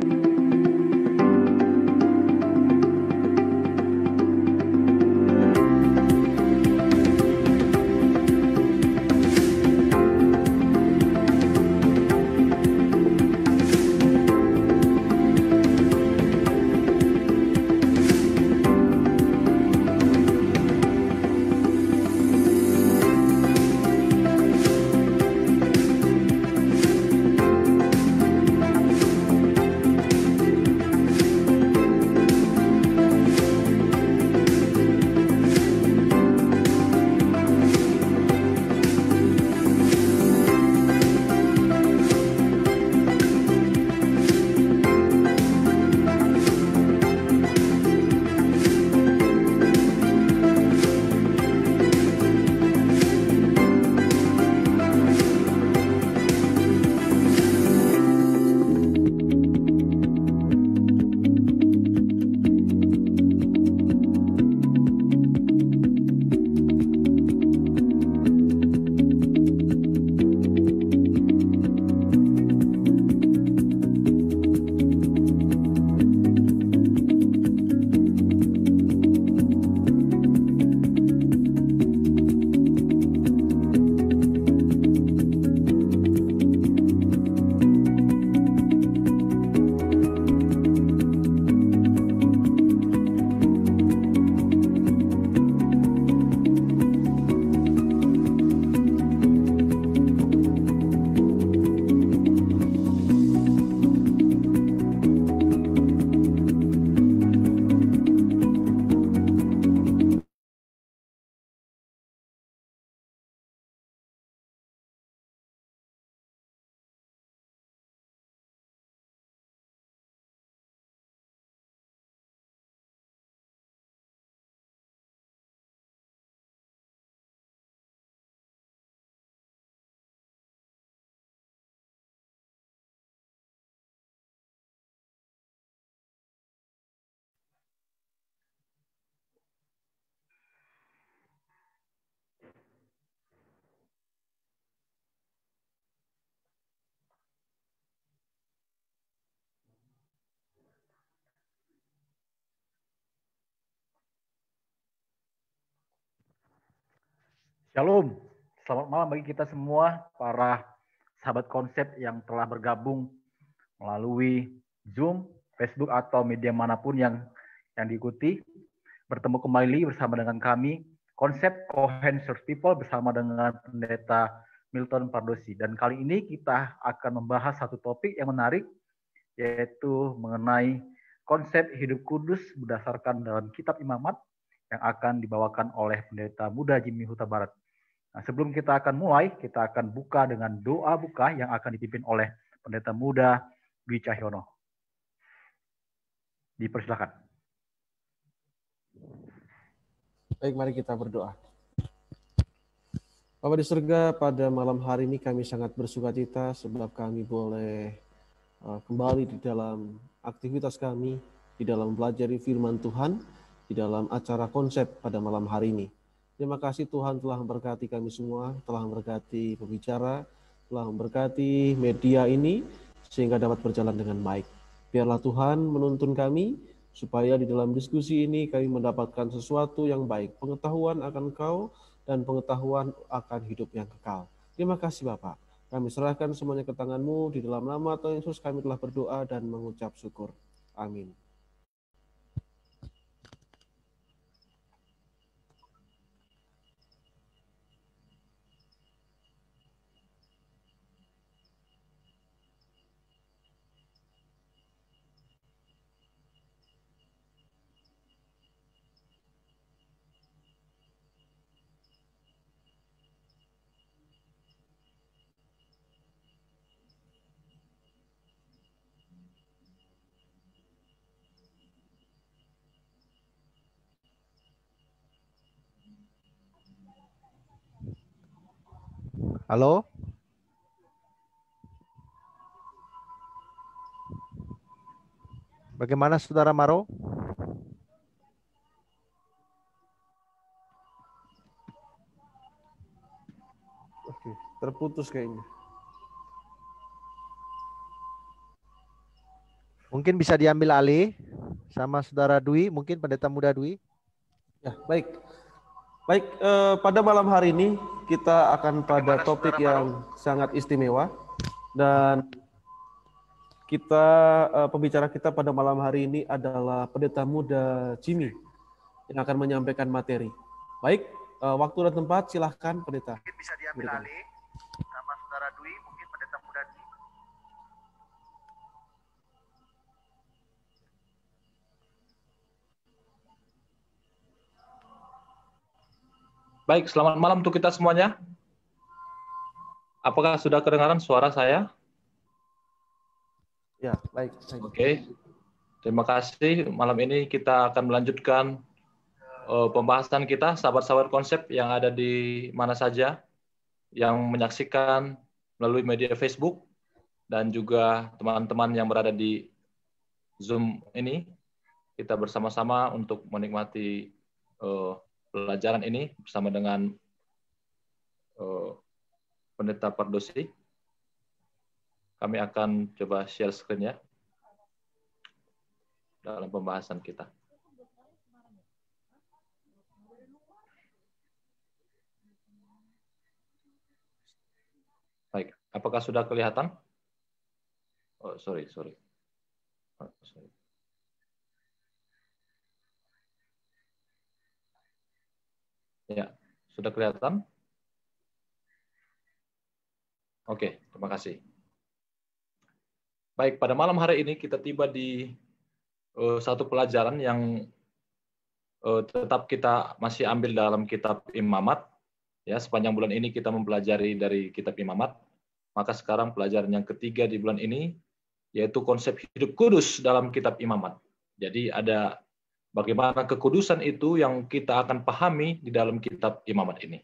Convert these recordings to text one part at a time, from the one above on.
thank you Shalom, selamat malam bagi kita semua para sahabat konsep yang telah bergabung melalui Zoom, Facebook atau media manapun yang yang diikuti. Bertemu kembali bersama dengan kami konsep Cohen Church People bersama dengan pendeta Milton Pardosi. Dan kali ini kita akan membahas satu topik yang menarik yaitu mengenai konsep hidup kudus berdasarkan dalam kitab imamat yang akan dibawakan oleh pendeta muda Jimmy Huta Barat. Nah, sebelum kita akan mulai, kita akan buka dengan doa buka yang akan dipimpin oleh pendeta muda Dwi Cahyono. Dipersilakan. Baik, mari kita berdoa. Bapak di surga, pada malam hari ini kami sangat bersuka cita sebab kami boleh uh, kembali di dalam aktivitas kami, di dalam belajar firman Tuhan, di dalam acara konsep pada malam hari ini. Terima kasih Tuhan telah memberkati kami semua, telah memberkati pembicara, telah memberkati media ini sehingga dapat berjalan dengan baik. Biarlah Tuhan menuntun kami supaya di dalam diskusi ini kami mendapatkan sesuatu yang baik, pengetahuan akan Kau dan pengetahuan akan hidup yang kekal. Terima kasih Bapak. Kami serahkan semuanya ke tanganmu di dalam nama Tuhan Yesus kami telah berdoa dan mengucap syukur. Amin. Halo? Bagaimana Saudara Maro? Oke, terputus kayaknya. Mungkin bisa diambil alih sama Saudara Dwi, mungkin Pendeta Muda Dwi. Ya, baik. Baik, eh, pada malam hari ini kita akan pada topik yang sangat istimewa dan kita eh, pembicara kita pada malam hari ini adalah pendeta muda Jimmy yang akan menyampaikan materi. Baik, eh, waktu dan tempat silahkan pendeta. Bisa diambil alih. Baik, selamat malam untuk kita semuanya. Apakah sudah kedengaran suara saya? Ya, baik. Oke. Okay. Terima kasih. Malam ini kita akan melanjutkan uh, pembahasan kita sahabat-sahabat konsep yang ada di mana saja yang menyaksikan melalui media Facebook dan juga teman-teman yang berada di Zoom ini kita bersama-sama untuk menikmati uh, pelajaran ini bersama dengan uh, Pendeta Pardosi. Kami akan coba share screen ya dalam pembahasan kita. Baik, apakah sudah kelihatan? Oh, sorry, sorry. Oh, sorry. Ya, sudah kelihatan? Oke, terima kasih. Baik, pada malam hari ini kita tiba di uh, satu pelajaran yang uh, tetap kita masih ambil dalam kitab Imamat. Ya, sepanjang bulan ini kita mempelajari dari kitab Imamat. Maka sekarang pelajaran yang ketiga di bulan ini yaitu konsep hidup kudus dalam kitab Imamat. Jadi ada Bagaimana kekudusan itu yang kita akan pahami di dalam kitab imamat ini.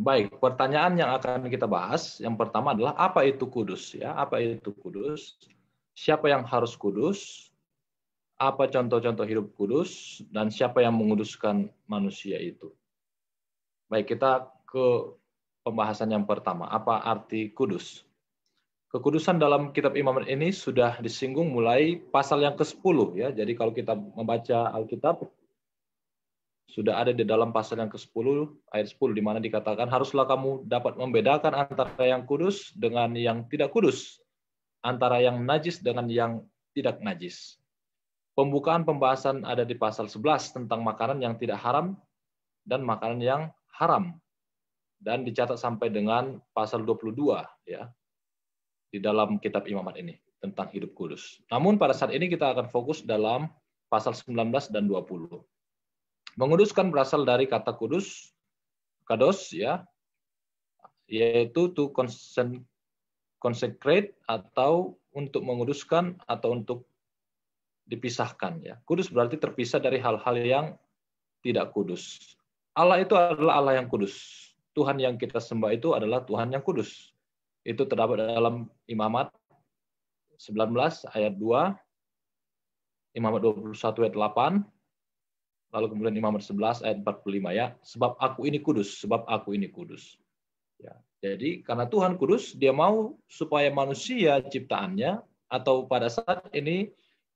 Baik, pertanyaan yang akan kita bahas yang pertama adalah apa itu kudus ya? Apa itu kudus? Siapa yang harus kudus? Apa contoh-contoh hidup kudus dan siapa yang menguduskan manusia itu? Baik, kita ke pembahasan yang pertama, apa arti kudus? Kekudusan dalam kitab Imam ini sudah disinggung mulai pasal yang ke-10 ya. Jadi kalau kita membaca Alkitab sudah ada di dalam pasal yang ke-10 ayat 10 di mana dikatakan haruslah kamu dapat membedakan antara yang kudus dengan yang tidak kudus, antara yang najis dengan yang tidak najis. Pembukaan pembahasan ada di pasal 11 tentang makanan yang tidak haram dan makanan yang haram dan dicatat sampai dengan pasal 22 ya di dalam kitab imamat ini tentang hidup kudus. Namun pada saat ini kita akan fokus dalam pasal 19 dan 20. Menguduskan berasal dari kata kudus, kados ya, yaitu to consecrate atau untuk menguduskan atau untuk dipisahkan ya. Kudus berarti terpisah dari hal-hal yang tidak kudus. Allah itu adalah Allah yang kudus. Tuhan yang kita sembah itu adalah Tuhan yang kudus. Itu terdapat dalam Imamat 19 ayat 2, Imamat 21 ayat 8, lalu kemudian Imamat 11 ayat 45 ya, sebab aku ini kudus, sebab aku ini kudus. Ya. Jadi karena Tuhan kudus, dia mau supaya manusia ciptaannya atau pada saat ini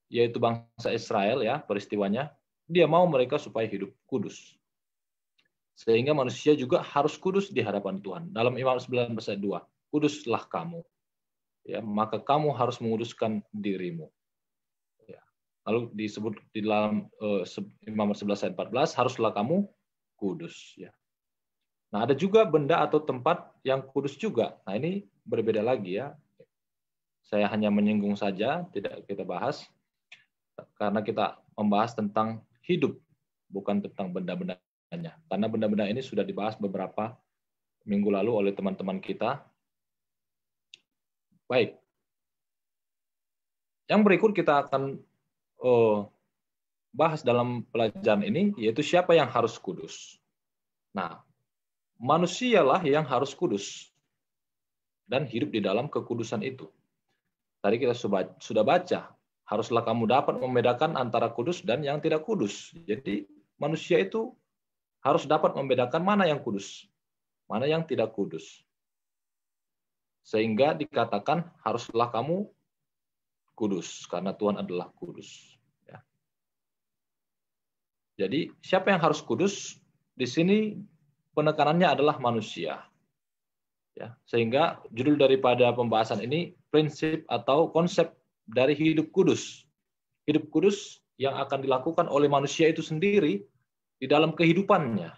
yaitu bangsa Israel ya peristiwanya, dia mau mereka supaya hidup kudus. Sehingga manusia juga harus kudus di hadapan Tuhan. Dalam Imam 19 ayat 2 kuduslah kamu. Ya, maka kamu harus menguduskan dirimu. Ya. Lalu disebut di dalam uh, Imam 11 ayat 14, haruslah kamu kudus. Ya. Nah, ada juga benda atau tempat yang kudus juga. Nah, ini berbeda lagi ya. Saya hanya menyinggung saja, tidak kita bahas. Karena kita membahas tentang hidup, bukan tentang benda-bendanya. Karena benda-benda ini sudah dibahas beberapa minggu lalu oleh teman-teman kita Baik. Yang berikut kita akan uh, bahas dalam pelajaran ini yaitu siapa yang harus kudus. Nah, manusialah yang harus kudus dan hidup di dalam kekudusan itu. Tadi kita sudah baca, haruslah kamu dapat membedakan antara kudus dan yang tidak kudus. Jadi manusia itu harus dapat membedakan mana yang kudus, mana yang tidak kudus. Sehingga dikatakan haruslah kamu kudus karena Tuhan adalah kudus. Ya. Jadi siapa yang harus kudus? Di sini penekanannya adalah manusia. Ya, sehingga judul daripada pembahasan ini prinsip atau konsep dari hidup kudus. Hidup kudus yang akan dilakukan oleh manusia itu sendiri di dalam kehidupannya.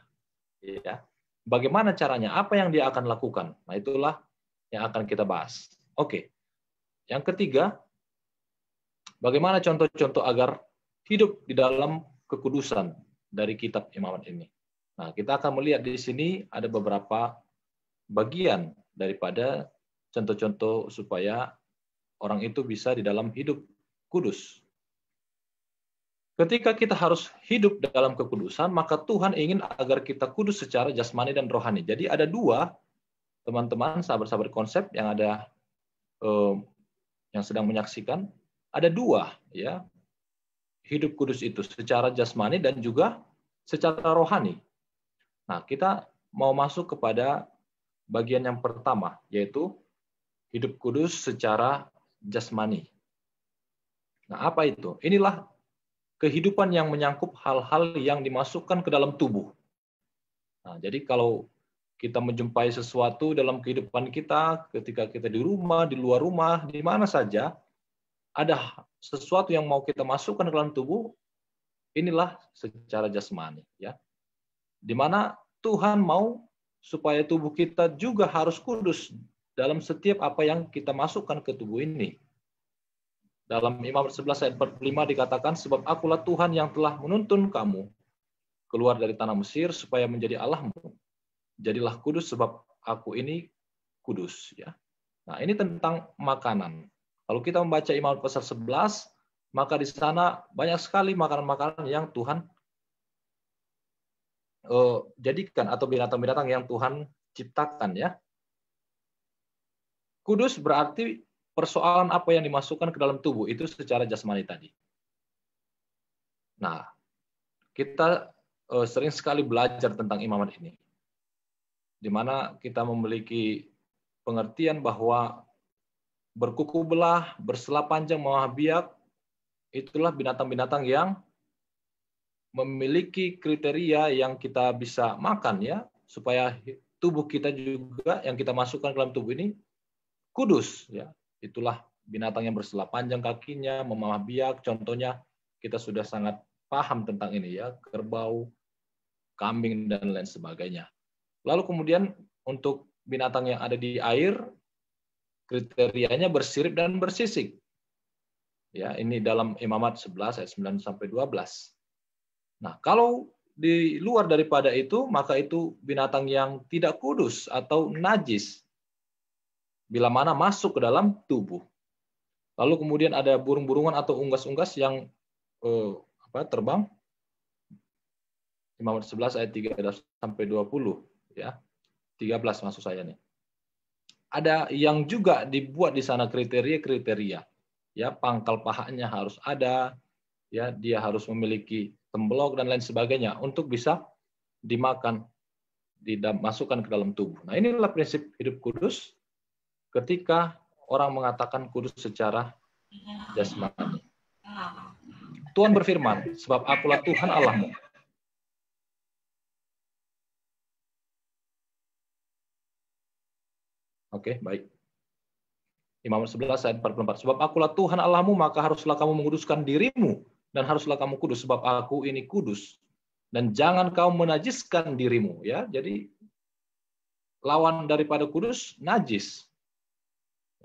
Ya. Bagaimana caranya? Apa yang dia akan lakukan? Nah, itulah yang akan kita bahas. Oke. Yang ketiga, bagaimana contoh-contoh agar hidup di dalam kekudusan dari kitab imamat ini. Nah, kita akan melihat di sini ada beberapa bagian daripada contoh-contoh supaya orang itu bisa di dalam hidup kudus. Ketika kita harus hidup dalam kekudusan, maka Tuhan ingin agar kita kudus secara jasmani dan rohani. Jadi ada dua teman-teman sahabat-sahabat konsep yang ada eh, yang sedang menyaksikan ada dua ya hidup kudus itu secara jasmani dan juga secara rohani. Nah, kita mau masuk kepada bagian yang pertama yaitu hidup kudus secara jasmani. Nah, apa itu? Inilah kehidupan yang menyangkup hal-hal yang dimasukkan ke dalam tubuh. Nah, jadi kalau kita menjumpai sesuatu dalam kehidupan kita, ketika kita di rumah, di luar rumah, di mana saja, ada sesuatu yang mau kita masukkan ke dalam tubuh, inilah secara jasmani. ya Di mana Tuhan mau supaya tubuh kita juga harus kudus dalam setiap apa yang kita masukkan ke tubuh ini. Dalam Imam 11 ayat 45 dikatakan, sebab akulah Tuhan yang telah menuntun kamu keluar dari tanah Mesir supaya menjadi Allahmu Jadilah kudus sebab aku ini kudus. Ya. Nah, ini tentang makanan. Kalau kita membaca Imamat pasal 11, maka di sana banyak sekali makanan-makanan yang Tuhan uh, jadikan atau binatang-binatang yang Tuhan ciptakan ya. Kudus berarti persoalan apa yang dimasukkan ke dalam tubuh itu secara jasmani tadi. Nah, kita eh, sering sekali belajar tentang imamat ini di mana kita memiliki pengertian bahwa berkuku belah, bersela panjang, memahabiak, itulah binatang-binatang yang memiliki kriteria yang kita bisa makan ya, supaya tubuh kita juga yang kita masukkan ke dalam tubuh ini kudus ya. Itulah binatang yang bersela panjang kakinya, biak contohnya kita sudah sangat paham tentang ini ya, kerbau, kambing dan lain sebagainya. Lalu kemudian untuk binatang yang ada di air kriterianya bersirip dan bersisik. Ya, ini dalam Imamat 11 ayat 9 sampai 12. Nah, kalau di luar daripada itu, maka itu binatang yang tidak kudus atau najis. Bila mana masuk ke dalam tubuh. Lalu kemudian ada burung-burungan atau unggas-unggas yang eh, apa terbang. Imamat 11 ayat 3 sampai 20 ya 13 maksud saya nih ada yang juga dibuat di sana kriteria-kriteria ya pangkal pahanya harus ada ya dia harus memiliki temblok dan lain sebagainya untuk bisa dimakan dimasukkan ke dalam tubuh. Nah, inilah prinsip hidup kudus ketika orang mengatakan kudus secara jasmani. Tuhan berfirman, sebab akulah Tuhan Allahmu Oke, okay, baik. Imam 11 ayat 44. Sebab akulah Tuhan Allahmu, maka haruslah kamu menguduskan dirimu, dan haruslah kamu kudus, sebab aku ini kudus. Dan jangan kau menajiskan dirimu. ya. Jadi, lawan daripada kudus, najis.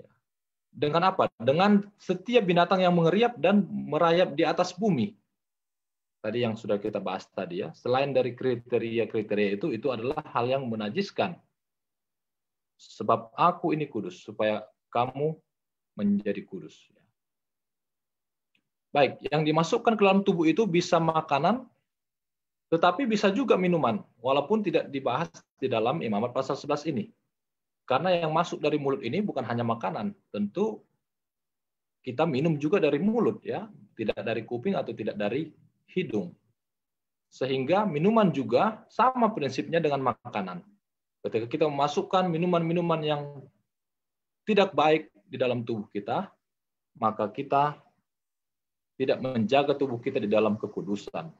Ya. Dengan apa? Dengan setiap binatang yang mengeriap dan merayap di atas bumi. Tadi yang sudah kita bahas tadi ya. Selain dari kriteria-kriteria itu, itu adalah hal yang menajiskan Sebab aku ini kudus, supaya kamu menjadi kudus. Baik, yang dimasukkan ke dalam tubuh itu bisa makanan, tetapi bisa juga minuman, walaupun tidak dibahas di dalam imamat pasal 11 ini. Karena yang masuk dari mulut ini bukan hanya makanan, tentu kita minum juga dari mulut ya, tidak dari kuping atau tidak dari hidung. Sehingga minuman juga sama prinsipnya dengan makanan. Ketika kita memasukkan minuman-minuman yang tidak baik di dalam tubuh kita, maka kita tidak menjaga tubuh kita di dalam kekudusan.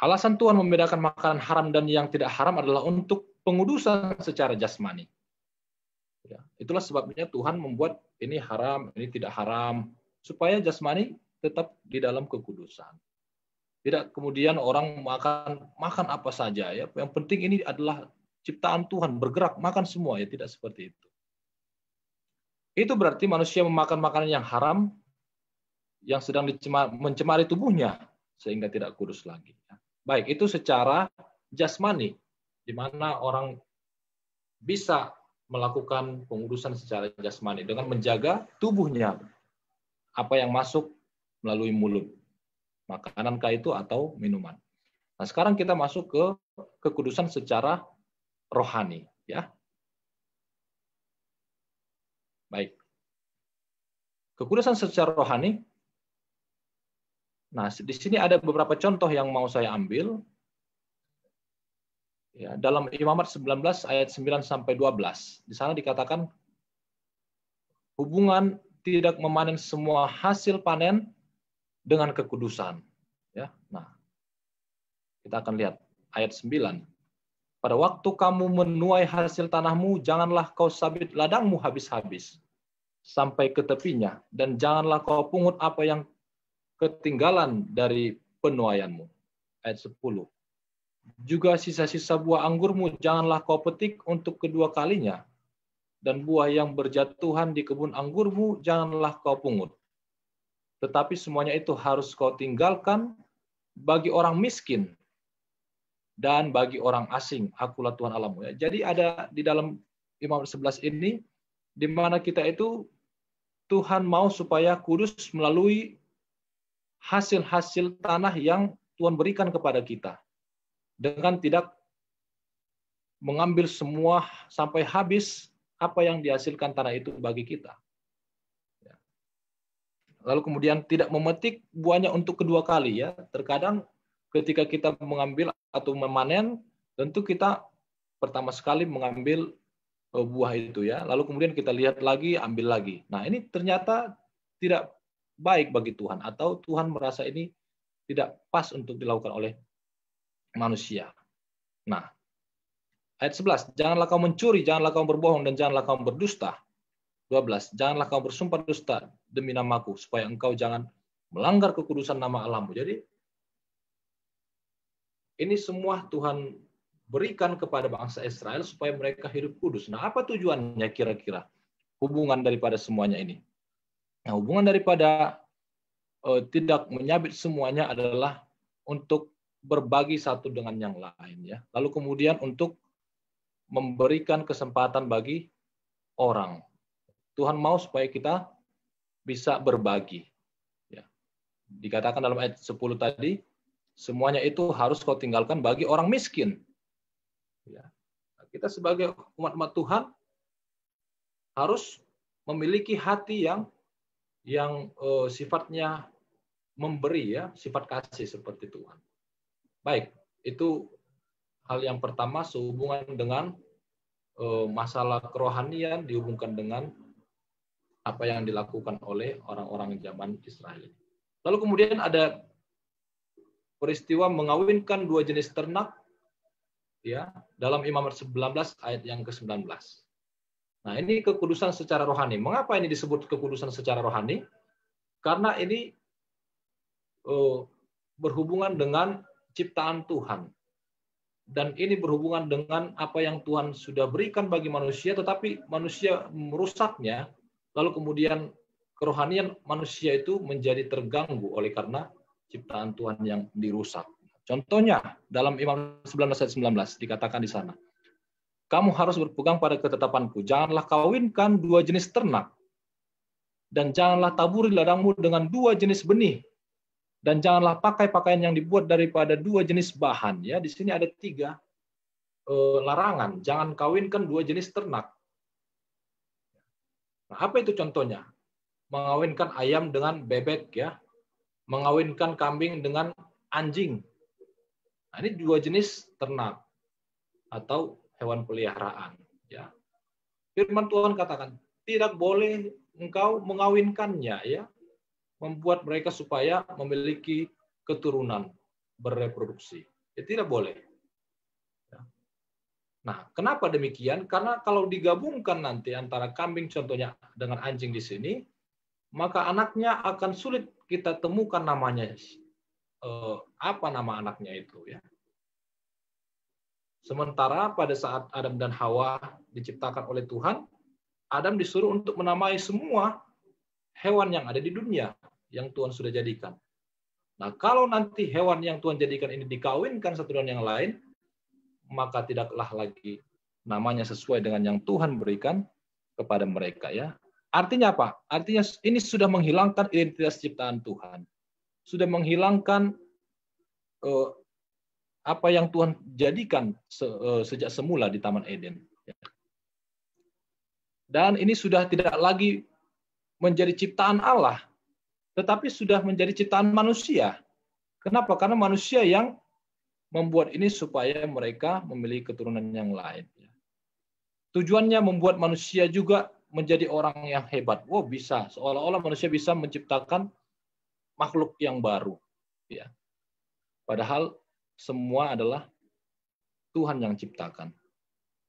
Alasan Tuhan membedakan makanan haram dan yang tidak haram adalah untuk pengudusan secara jasmani. Ya, itulah sebabnya Tuhan membuat ini haram, ini tidak haram, supaya jasmani tetap di dalam kekudusan. Tidak kemudian orang makan makan apa saja ya. Yang penting ini adalah ciptaan Tuhan, bergerak makan semua ya, tidak seperti itu. Itu berarti manusia memakan makanan yang haram yang sedang dicemar, mencemari tubuhnya sehingga tidak kurus lagi. Ya. Baik, itu secara jasmani di mana orang bisa melakukan pengurusan secara jasmani dengan menjaga tubuhnya apa yang masuk melalui mulut Makanan kah itu atau minuman. Nah, sekarang kita masuk ke kekudusan secara rohani, ya. Baik. Kekudusan secara rohani. Nah, di sini ada beberapa contoh yang mau saya ambil. Ya, dalam Imamat 19 ayat 9 sampai 12. Di sana dikatakan hubungan tidak memanen semua hasil panen dengan kekudusan. Ya, nah, kita akan lihat ayat 9. Pada waktu kamu menuai hasil tanahmu, janganlah kau sabit ladangmu habis-habis sampai ke tepinya, dan janganlah kau pungut apa yang ketinggalan dari penuaianmu. Ayat 10. Juga sisa-sisa buah anggurmu janganlah kau petik untuk kedua kalinya, dan buah yang berjatuhan di kebun anggurmu janganlah kau pungut. Tetapi semuanya itu harus kau tinggalkan bagi orang miskin dan bagi orang asing. Akulah Tuhan Ya. Jadi ada di dalam Imam 11 ini, di mana kita itu Tuhan mau supaya kudus melalui hasil-hasil tanah yang Tuhan berikan kepada kita. Dengan tidak mengambil semua sampai habis apa yang dihasilkan tanah itu bagi kita lalu kemudian tidak memetik buahnya untuk kedua kali ya. Terkadang ketika kita mengambil atau memanen, tentu kita pertama sekali mengambil e, buah itu ya. Lalu kemudian kita lihat lagi, ambil lagi. Nah, ini ternyata tidak baik bagi Tuhan atau Tuhan merasa ini tidak pas untuk dilakukan oleh manusia. Nah, ayat 11, janganlah kau mencuri, janganlah kau berbohong dan janganlah kau berdusta. 12, janganlah kau bersumpah dusta demi namaku supaya engkau jangan melanggar kekudusan nama Allahmu. Jadi ini semua Tuhan berikan kepada bangsa Israel supaya mereka hidup kudus. Nah, apa tujuannya kira-kira? Hubungan daripada semuanya ini. Nah, hubungan daripada uh, tidak menyabit semuanya adalah untuk berbagi satu dengan yang lain ya. Lalu kemudian untuk memberikan kesempatan bagi orang. Tuhan mau supaya kita bisa berbagi. Ya. Dikatakan dalam ayat 10 tadi, semuanya itu harus kau tinggalkan bagi orang miskin. Ya. Kita sebagai umat-umat Tuhan harus memiliki hati yang yang uh, sifatnya memberi ya, sifat kasih seperti Tuhan. Baik, itu hal yang pertama sehubungan dengan uh, masalah kerohanian dihubungkan dengan apa yang dilakukan oleh orang-orang zaman Israel. Lalu kemudian ada peristiwa mengawinkan dua jenis ternak ya dalam Imam 19 ayat yang ke-19. Nah, ini kekudusan secara rohani. Mengapa ini disebut kekudusan secara rohani? Karena ini oh, berhubungan dengan ciptaan Tuhan. Dan ini berhubungan dengan apa yang Tuhan sudah berikan bagi manusia, tetapi manusia merusaknya lalu kemudian kerohanian manusia itu menjadi terganggu oleh karena ciptaan Tuhan yang dirusak. Contohnya dalam Imam 19 ayat 19 dikatakan di sana, kamu harus berpegang pada ketetapanku. Janganlah kawinkan dua jenis ternak dan janganlah taburi ladangmu dengan dua jenis benih dan janganlah pakai pakaian yang dibuat daripada dua jenis bahan ya di sini ada tiga eh, larangan jangan kawinkan dua jenis ternak Nah, apa itu contohnya? Mengawinkan ayam dengan bebek ya, mengawinkan kambing dengan anjing. Nah, ini dua jenis ternak atau hewan peliharaan ya. Firman Tuhan katakan, tidak boleh engkau mengawinkannya ya, membuat mereka supaya memiliki keturunan bereproduksi. Ya, tidak boleh. Nah, kenapa demikian? Karena kalau digabungkan nanti antara kambing contohnya dengan anjing di sini, maka anaknya akan sulit kita temukan namanya. Eh, apa nama anaknya itu ya? Sementara pada saat Adam dan Hawa diciptakan oleh Tuhan, Adam disuruh untuk menamai semua hewan yang ada di dunia yang Tuhan sudah jadikan. Nah, kalau nanti hewan yang Tuhan jadikan ini dikawinkan satu dengan yang lain, maka tidaklah lagi namanya sesuai dengan yang Tuhan berikan kepada mereka ya. Artinya apa? Artinya ini sudah menghilangkan identitas ciptaan Tuhan. Sudah menghilangkan uh, apa yang Tuhan jadikan se, uh, sejak semula di Taman Eden. Ya. Dan ini sudah tidak lagi menjadi ciptaan Allah, tetapi sudah menjadi ciptaan manusia. Kenapa? Karena manusia yang membuat ini supaya mereka memiliki keturunan yang lain. Ya. Tujuannya membuat manusia juga menjadi orang yang hebat. Wow, oh, bisa. Seolah-olah manusia bisa menciptakan makhluk yang baru. Ya. Padahal semua adalah Tuhan yang ciptakan.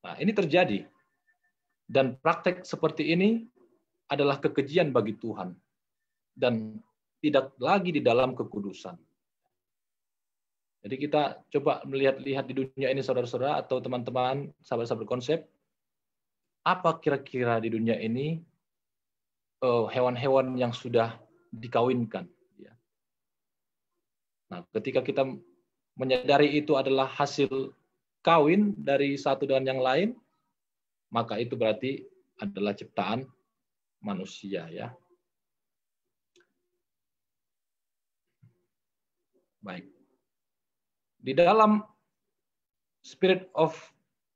Nah, ini terjadi. Dan praktek seperti ini adalah kekejian bagi Tuhan. Dan tidak lagi di dalam kekudusan. Jadi kita coba melihat-lihat di dunia ini saudara-saudara atau teman-teman sahabat-sahabat konsep apa kira-kira di dunia ini eh, hewan-hewan yang sudah dikawinkan. Ya? Nah, ketika kita menyadari itu adalah hasil kawin dari satu dan yang lain, maka itu berarti adalah ciptaan manusia ya. Baik. Di dalam Spirit of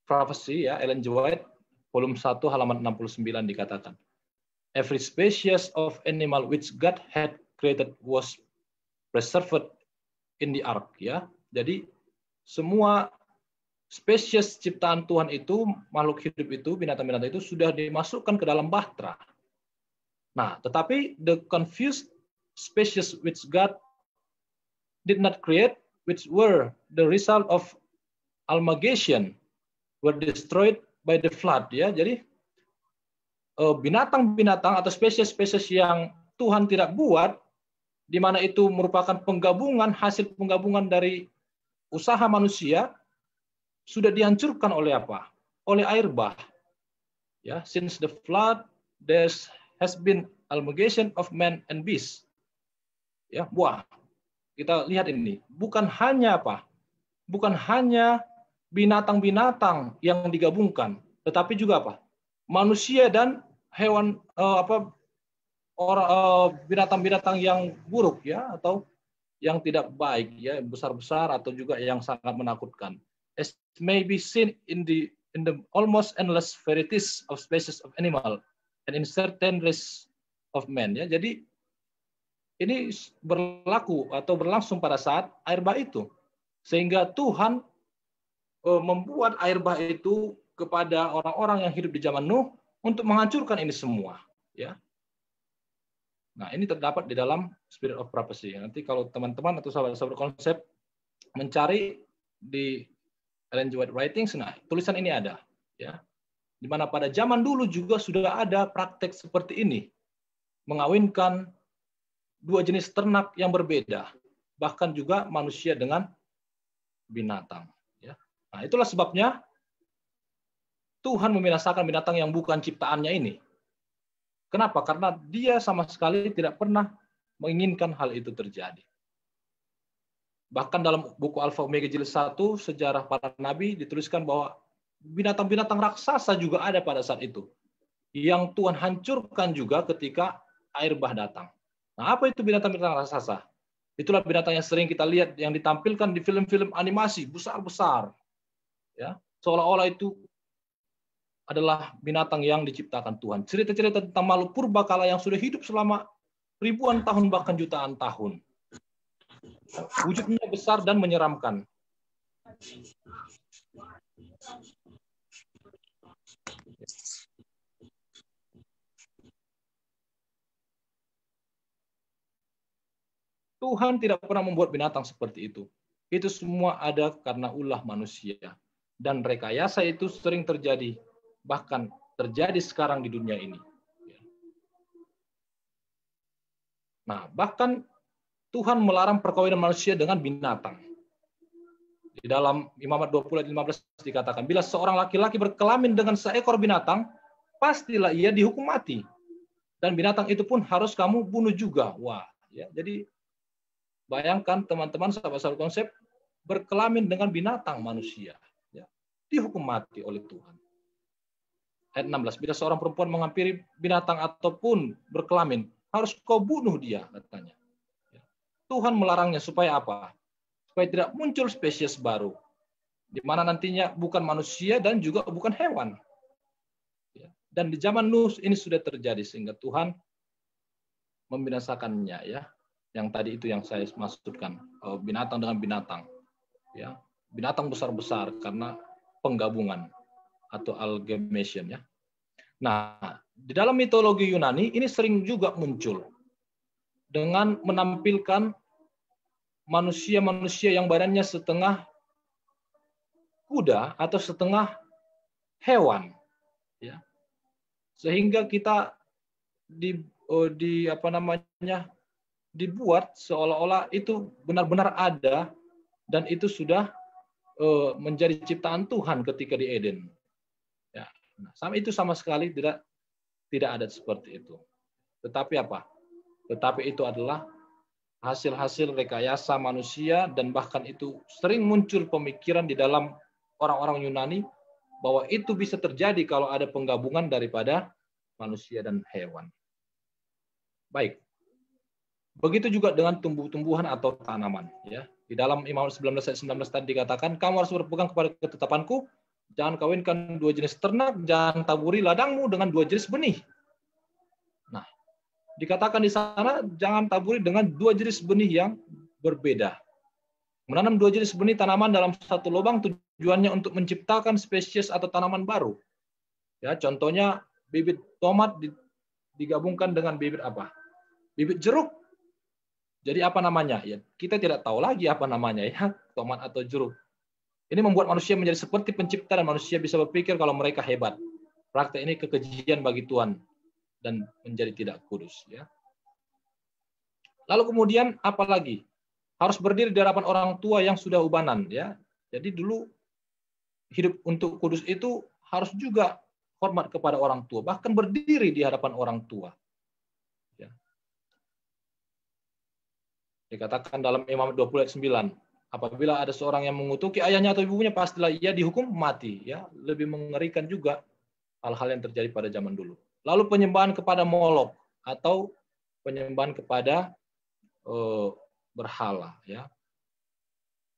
Prophecy ya Ellen G. White volume 1 halaman 69 dikatakan every species of animal which God had created was preserved in the ark ya. Jadi semua spesies ciptaan Tuhan itu makhluk hidup itu binatang-binatang itu sudah dimasukkan ke dalam bahtera. Nah, tetapi the confused species which God did not create which were the result of almagation were destroyed by the flood ya. Jadi eh, binatang-binatang atau spesies-spesies yang Tuhan tidak buat di mana itu merupakan penggabungan hasil penggabungan dari usaha manusia sudah dihancurkan oleh apa? Oleh air bah. Ya, since the flood there has been almagation of man and beast. Ya, buah kita lihat ini bukan hanya apa bukan hanya binatang-binatang yang digabungkan tetapi juga apa manusia dan hewan uh, apa orang uh, binatang-binatang yang buruk ya atau yang tidak baik ya besar-besar atau juga yang sangat menakutkan as may be seen in the in the almost endless varieties of species of animal and in certain race of man ya jadi ini berlaku atau berlangsung pada saat air bah itu. Sehingga Tuhan e, membuat air bah itu kepada orang-orang yang hidup di zaman Nuh untuk menghancurkan ini semua, ya. Nah, ini terdapat di dalam Spirit of Prophecy. Nanti kalau teman-teman atau sahabat-sahabat konsep mencari di Ellen G. White Writings, nah tulisan ini ada, ya. Di pada zaman dulu juga sudah ada praktek seperti ini, mengawinkan dua jenis ternak yang berbeda, bahkan juga manusia dengan binatang. Ya. Nah, itulah sebabnya Tuhan membinasakan binatang yang bukan ciptaannya ini. Kenapa? Karena dia sama sekali tidak pernah menginginkan hal itu terjadi. Bahkan dalam buku Alfa Omega Jilid 1, sejarah para nabi dituliskan bahwa binatang-binatang raksasa juga ada pada saat itu. Yang Tuhan hancurkan juga ketika air bah datang. Nah, apa itu binatang-binatang raksasa? Itulah binatang yang sering kita lihat yang ditampilkan di film-film animasi besar-besar. Ya, seolah-olah itu adalah binatang yang diciptakan Tuhan. Cerita-cerita tentang makhluk purba kala yang sudah hidup selama ribuan tahun bahkan jutaan tahun. Wujudnya besar dan menyeramkan. Tuhan tidak pernah membuat binatang seperti itu. Itu semua ada karena ulah manusia. Dan rekayasa itu sering terjadi, bahkan terjadi sekarang di dunia ini. Nah, bahkan Tuhan melarang perkawinan manusia dengan binatang. Di dalam Imamat 20 15 dikatakan, bila seorang laki-laki berkelamin dengan seekor binatang, pastilah ia dihukum mati. Dan binatang itu pun harus kamu bunuh juga. Wah, ya. Jadi Bayangkan teman-teman sahabat sahabat konsep berkelamin dengan binatang manusia. Ya. Dihukum mati oleh Tuhan. Ayat 16, bila seorang perempuan menghampiri binatang ataupun berkelamin, harus kau bunuh dia, katanya. Ya. Tuhan melarangnya supaya apa? Supaya tidak muncul spesies baru. Di mana nantinya bukan manusia dan juga bukan hewan. Ya. Dan di zaman Nus ini sudah terjadi, sehingga Tuhan membinasakannya. ya yang tadi itu yang saya maksudkan eh, binatang dengan binatang ya binatang besar besar karena penggabungan atau algemation ya nah di dalam mitologi Yunani ini sering juga muncul dengan menampilkan manusia-manusia yang badannya setengah kuda atau setengah hewan ya sehingga kita di oh, di apa namanya dibuat seolah-olah itu benar-benar ada dan itu sudah uh, menjadi ciptaan Tuhan ketika di Eden. Ya, nah, sama itu sama sekali tidak tidak ada seperti itu. Tetapi apa? Tetapi itu adalah hasil-hasil rekayasa manusia dan bahkan itu sering muncul pemikiran di dalam orang-orang Yunani bahwa itu bisa terjadi kalau ada penggabungan daripada manusia dan hewan. Baik. Begitu juga dengan tumbuh-tumbuhan atau tanaman. Ya, di dalam Imam 19 ayat 19 tadi dikatakan, kamu harus berpegang kepada ketetapanku, jangan kawinkan dua jenis ternak, jangan taburi ladangmu dengan dua jenis benih. Nah, dikatakan di sana, jangan taburi dengan dua jenis benih yang berbeda. Menanam dua jenis benih tanaman dalam satu lubang tujuannya untuk menciptakan spesies atau tanaman baru. Ya, contohnya bibit tomat digabungkan dengan bibit apa? Bibit jeruk jadi apa namanya? Ya, kita tidak tahu lagi apa namanya ya, tomat atau jeruk. Ini membuat manusia menjadi seperti pencipta dan manusia bisa berpikir kalau mereka hebat. Praktek ini kekejian bagi Tuhan dan menjadi tidak kudus. Ya. Lalu kemudian apa lagi? Harus berdiri di hadapan orang tua yang sudah ubanan. Ya. Jadi dulu hidup untuk kudus itu harus juga hormat kepada orang tua, bahkan berdiri di hadapan orang tua. Dikatakan dalam Imam 20 ayat 9, apabila ada seorang yang mengutuki ayahnya atau ibunya pastilah ia dihukum mati ya. Lebih mengerikan juga hal-hal yang terjadi pada zaman dulu. Lalu penyembahan kepada Molok atau penyembahan kepada uh, berhala ya.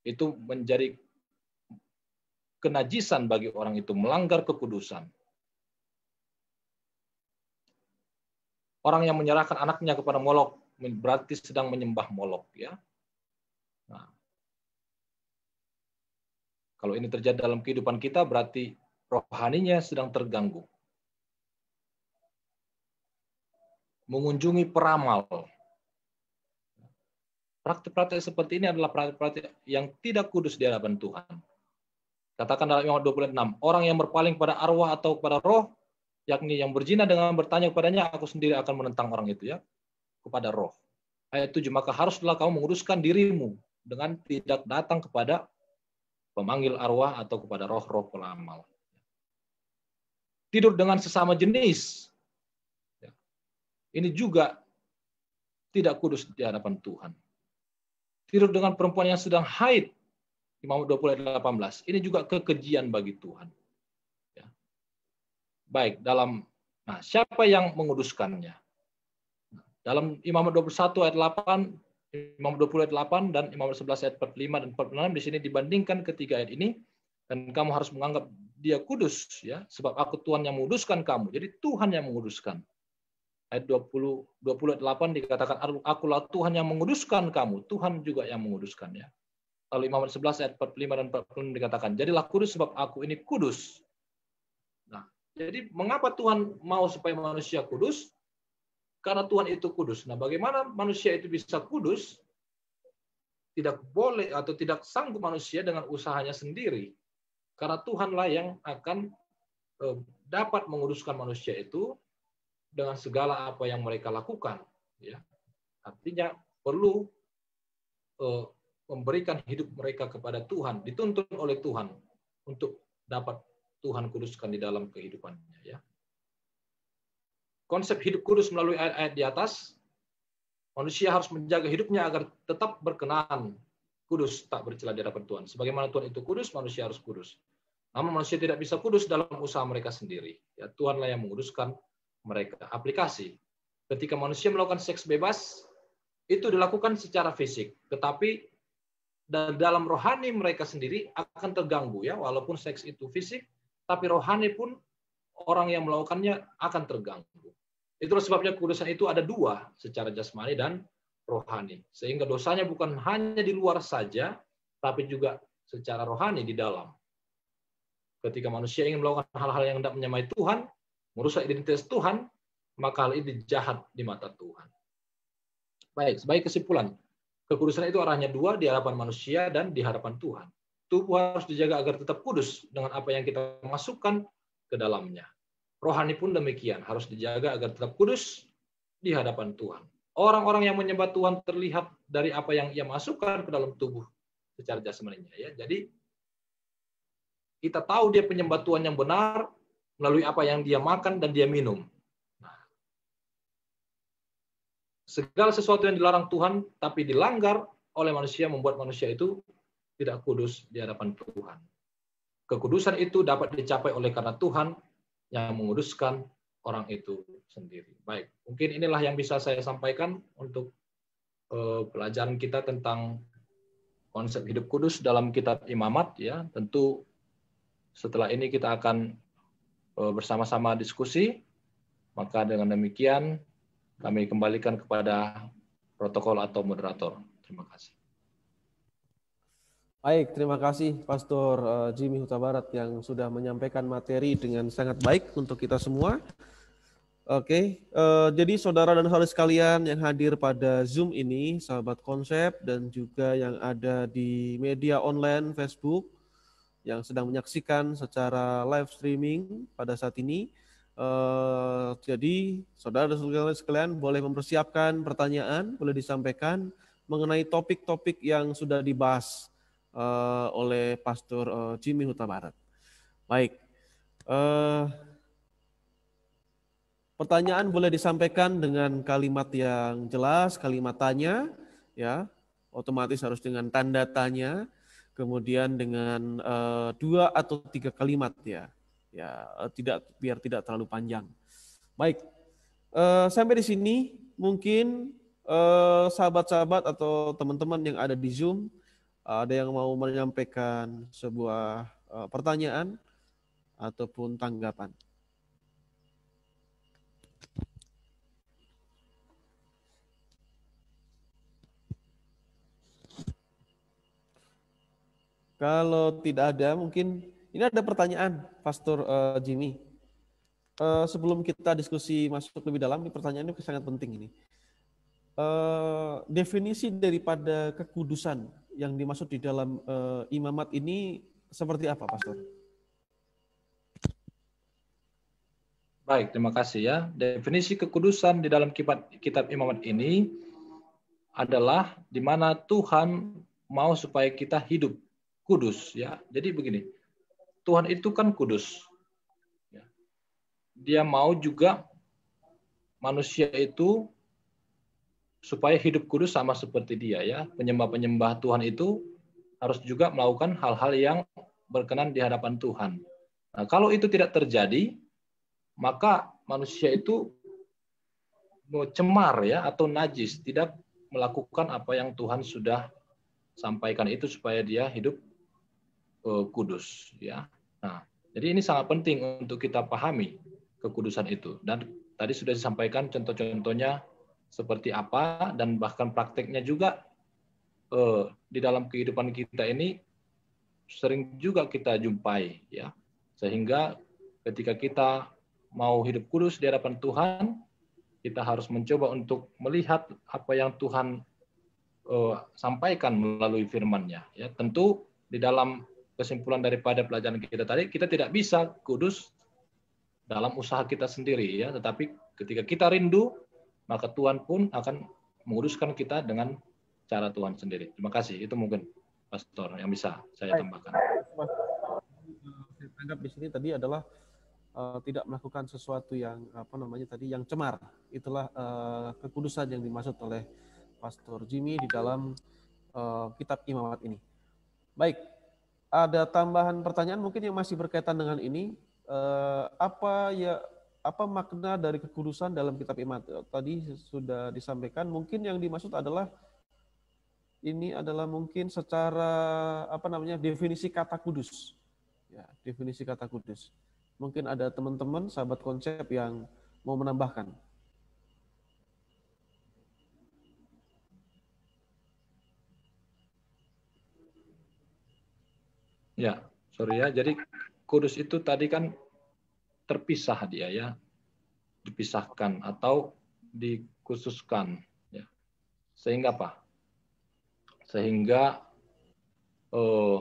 Itu menjadi kenajisan bagi orang itu melanggar kekudusan. Orang yang menyerahkan anaknya kepada Molok berarti sedang menyembah Molok ya. Nah, kalau ini terjadi dalam kehidupan kita berarti rohaninya sedang terganggu. Mengunjungi peramal. Praktik-praktik seperti ini adalah praktik-praktik yang tidak kudus di hadapan Tuhan. Katakan dalam ayat 26, orang yang berpaling pada arwah atau pada roh, yakni yang berzina dengan bertanya kepadanya, aku sendiri akan menentang orang itu ya kepada roh. Ayat 7, maka haruslah kamu menguruskan dirimu dengan tidak datang kepada pemanggil arwah atau kepada roh-roh pelamal. Tidur dengan sesama jenis. Ya. Ini juga tidak kudus di hadapan Tuhan. Tidur dengan perempuan yang sedang haid. Imam 20 ayat 18. Ini juga kekejian bagi Tuhan. Ya. Baik, dalam nah, siapa yang menguduskannya? Dalam Imam 21 ayat 8, Imam 20 ayat 8 dan Imam 11 ayat 45 dan 46 di sini dibandingkan ketiga ayat ini dan kamu harus menganggap dia kudus ya sebab aku Tuhan yang menguduskan kamu. Jadi Tuhan yang menguduskan. Ayat 20 20 ayat 8 dikatakan akulah Tuhan yang menguduskan kamu, Tuhan juga yang menguduskan ya. Lalu Imam 11 ayat 45 dan 46 dikatakan, jadilah kudus sebab aku ini kudus. Nah, jadi mengapa Tuhan mau supaya manusia kudus? karena Tuhan itu kudus. Nah, bagaimana manusia itu bisa kudus? Tidak boleh atau tidak sanggup manusia dengan usahanya sendiri. Karena Tuhanlah yang akan eh, dapat menguduskan manusia itu dengan segala apa yang mereka lakukan, ya. Artinya perlu eh, memberikan hidup mereka kepada Tuhan, dituntun oleh Tuhan untuk dapat Tuhan kuduskan di dalam kehidupannya, ya konsep hidup kudus melalui ayat-ayat di atas, manusia harus menjaga hidupnya agar tetap berkenaan kudus tak bercela di hadapan Tuhan. Sebagaimana Tuhan itu kudus, manusia harus kudus. Namun manusia tidak bisa kudus dalam usaha mereka sendiri. Ya, Tuhanlah yang menguduskan mereka. Aplikasi. Ketika manusia melakukan seks bebas, itu dilakukan secara fisik. Tetapi dalam rohani mereka sendiri akan terganggu ya. Walaupun seks itu fisik, tapi rohani pun orang yang melakukannya akan terganggu. Itulah sebabnya kekudusan itu ada dua secara jasmani dan rohani. Sehingga dosanya bukan hanya di luar saja, tapi juga secara rohani di dalam. Ketika manusia ingin melakukan hal-hal yang tidak menyamai Tuhan, merusak identitas Tuhan, maka hal ini jahat di mata Tuhan. Baik, sebagai kesimpulan, kekudusan itu arahnya dua di hadapan manusia dan di hadapan Tuhan. Tubuh harus dijaga agar tetap kudus dengan apa yang kita masukkan ke dalamnya. Rohani pun demikian, harus dijaga agar tetap kudus di hadapan Tuhan. Orang-orang yang menyembah Tuhan terlihat dari apa yang ia masukkan ke dalam tubuh secara jasmaninya ya. Jadi kita tahu dia penyembah Tuhan yang benar melalui apa yang dia makan dan dia minum. Nah, segala sesuatu yang dilarang Tuhan tapi dilanggar oleh manusia membuat manusia itu tidak kudus di hadapan Tuhan. Kekudusan itu dapat dicapai oleh karena Tuhan yang menguduskan orang itu sendiri. Baik, mungkin inilah yang bisa saya sampaikan untuk eh, pelajaran kita tentang konsep hidup kudus dalam kitab imamat ya. Tentu setelah ini kita akan eh, bersama-sama diskusi. Maka dengan demikian kami kembalikan kepada protokol atau moderator. Terima kasih. Baik, terima kasih Pastor eh, Jimmy Huta Barat yang sudah menyampaikan materi dengan sangat baik untuk kita semua. Oke, eh, jadi saudara dan saudara sekalian yang hadir pada Zoom ini, sahabat konsep dan juga yang ada di media online Facebook yang sedang menyaksikan secara live streaming pada saat ini. Eh, jadi saudara dan saudara sekalian boleh mempersiapkan pertanyaan, boleh disampaikan mengenai topik-topik yang sudah dibahas uh, oleh Pastor uh, Jimmy Huta Barat. Baik. Uh, pertanyaan boleh disampaikan dengan kalimat yang jelas, kalimat tanya, ya, otomatis harus dengan tanda tanya, kemudian dengan uh, dua atau tiga kalimat ya, ya uh, tidak biar tidak terlalu panjang. Baik, uh, sampai di sini mungkin sahabat-sahabat atau teman-teman yang ada di Zoom ada yang mau menyampaikan sebuah eh, pertanyaan ataupun tanggapan? Kalau tidak ada, mungkin ini ada pertanyaan, Pastor uh, Jimmy. Uh, sebelum kita diskusi masuk lebih dalam, ini pertanyaan ini sangat penting ini. Uh, definisi daripada kekudusan yang dimaksud di dalam uh, imamat ini seperti apa, Pastor? Baik, terima kasih ya. Definisi kekudusan di dalam kitab, kitab imamat ini adalah di mana Tuhan mau supaya kita hidup kudus ya. Jadi begini, Tuhan itu kan kudus. Ya. Dia mau juga manusia itu supaya hidup kudus sama seperti dia ya. Penyembah-penyembah Tuhan itu harus juga melakukan hal-hal yang berkenan di hadapan Tuhan. Nah, kalau itu tidak terjadi, maka manusia itu cemar ya atau najis, tidak melakukan apa yang Tuhan sudah sampaikan itu supaya dia hidup eh, kudus ya. Nah, jadi ini sangat penting untuk kita pahami kekudusan itu dan tadi sudah disampaikan contoh-contohnya seperti apa dan bahkan prakteknya juga eh, di dalam kehidupan kita ini sering juga kita jumpai ya sehingga ketika kita mau hidup kudus di hadapan Tuhan kita harus mencoba untuk melihat apa yang Tuhan eh, sampaikan melalui firman-Nya ya tentu di dalam kesimpulan daripada pelajaran kita tadi kita tidak bisa kudus dalam usaha kita sendiri ya tetapi ketika kita rindu maka Tuhan pun akan menguruskan kita dengan cara Tuhan sendiri. Terima kasih. Itu mungkin Pastor yang bisa saya tambahkan. Eh, saya tanggap di sini tadi adalah uh, tidak melakukan sesuatu yang apa namanya tadi yang cemar. Itulah uh, kekudusan yang dimaksud oleh Pastor Jimmy di dalam uh, kitab Imamat ini. Baik, ada tambahan pertanyaan mungkin yang masih berkaitan dengan ini. Uh, apa ya apa makna dari kekudusan dalam kitab iman tadi sudah disampaikan mungkin yang dimaksud adalah ini adalah mungkin secara apa namanya definisi kata kudus ya definisi kata kudus mungkin ada teman-teman sahabat konsep yang mau menambahkan ya sorry ya jadi kudus itu tadi kan terpisah dia ya dipisahkan atau dikhususkan ya. sehingga apa sehingga eh,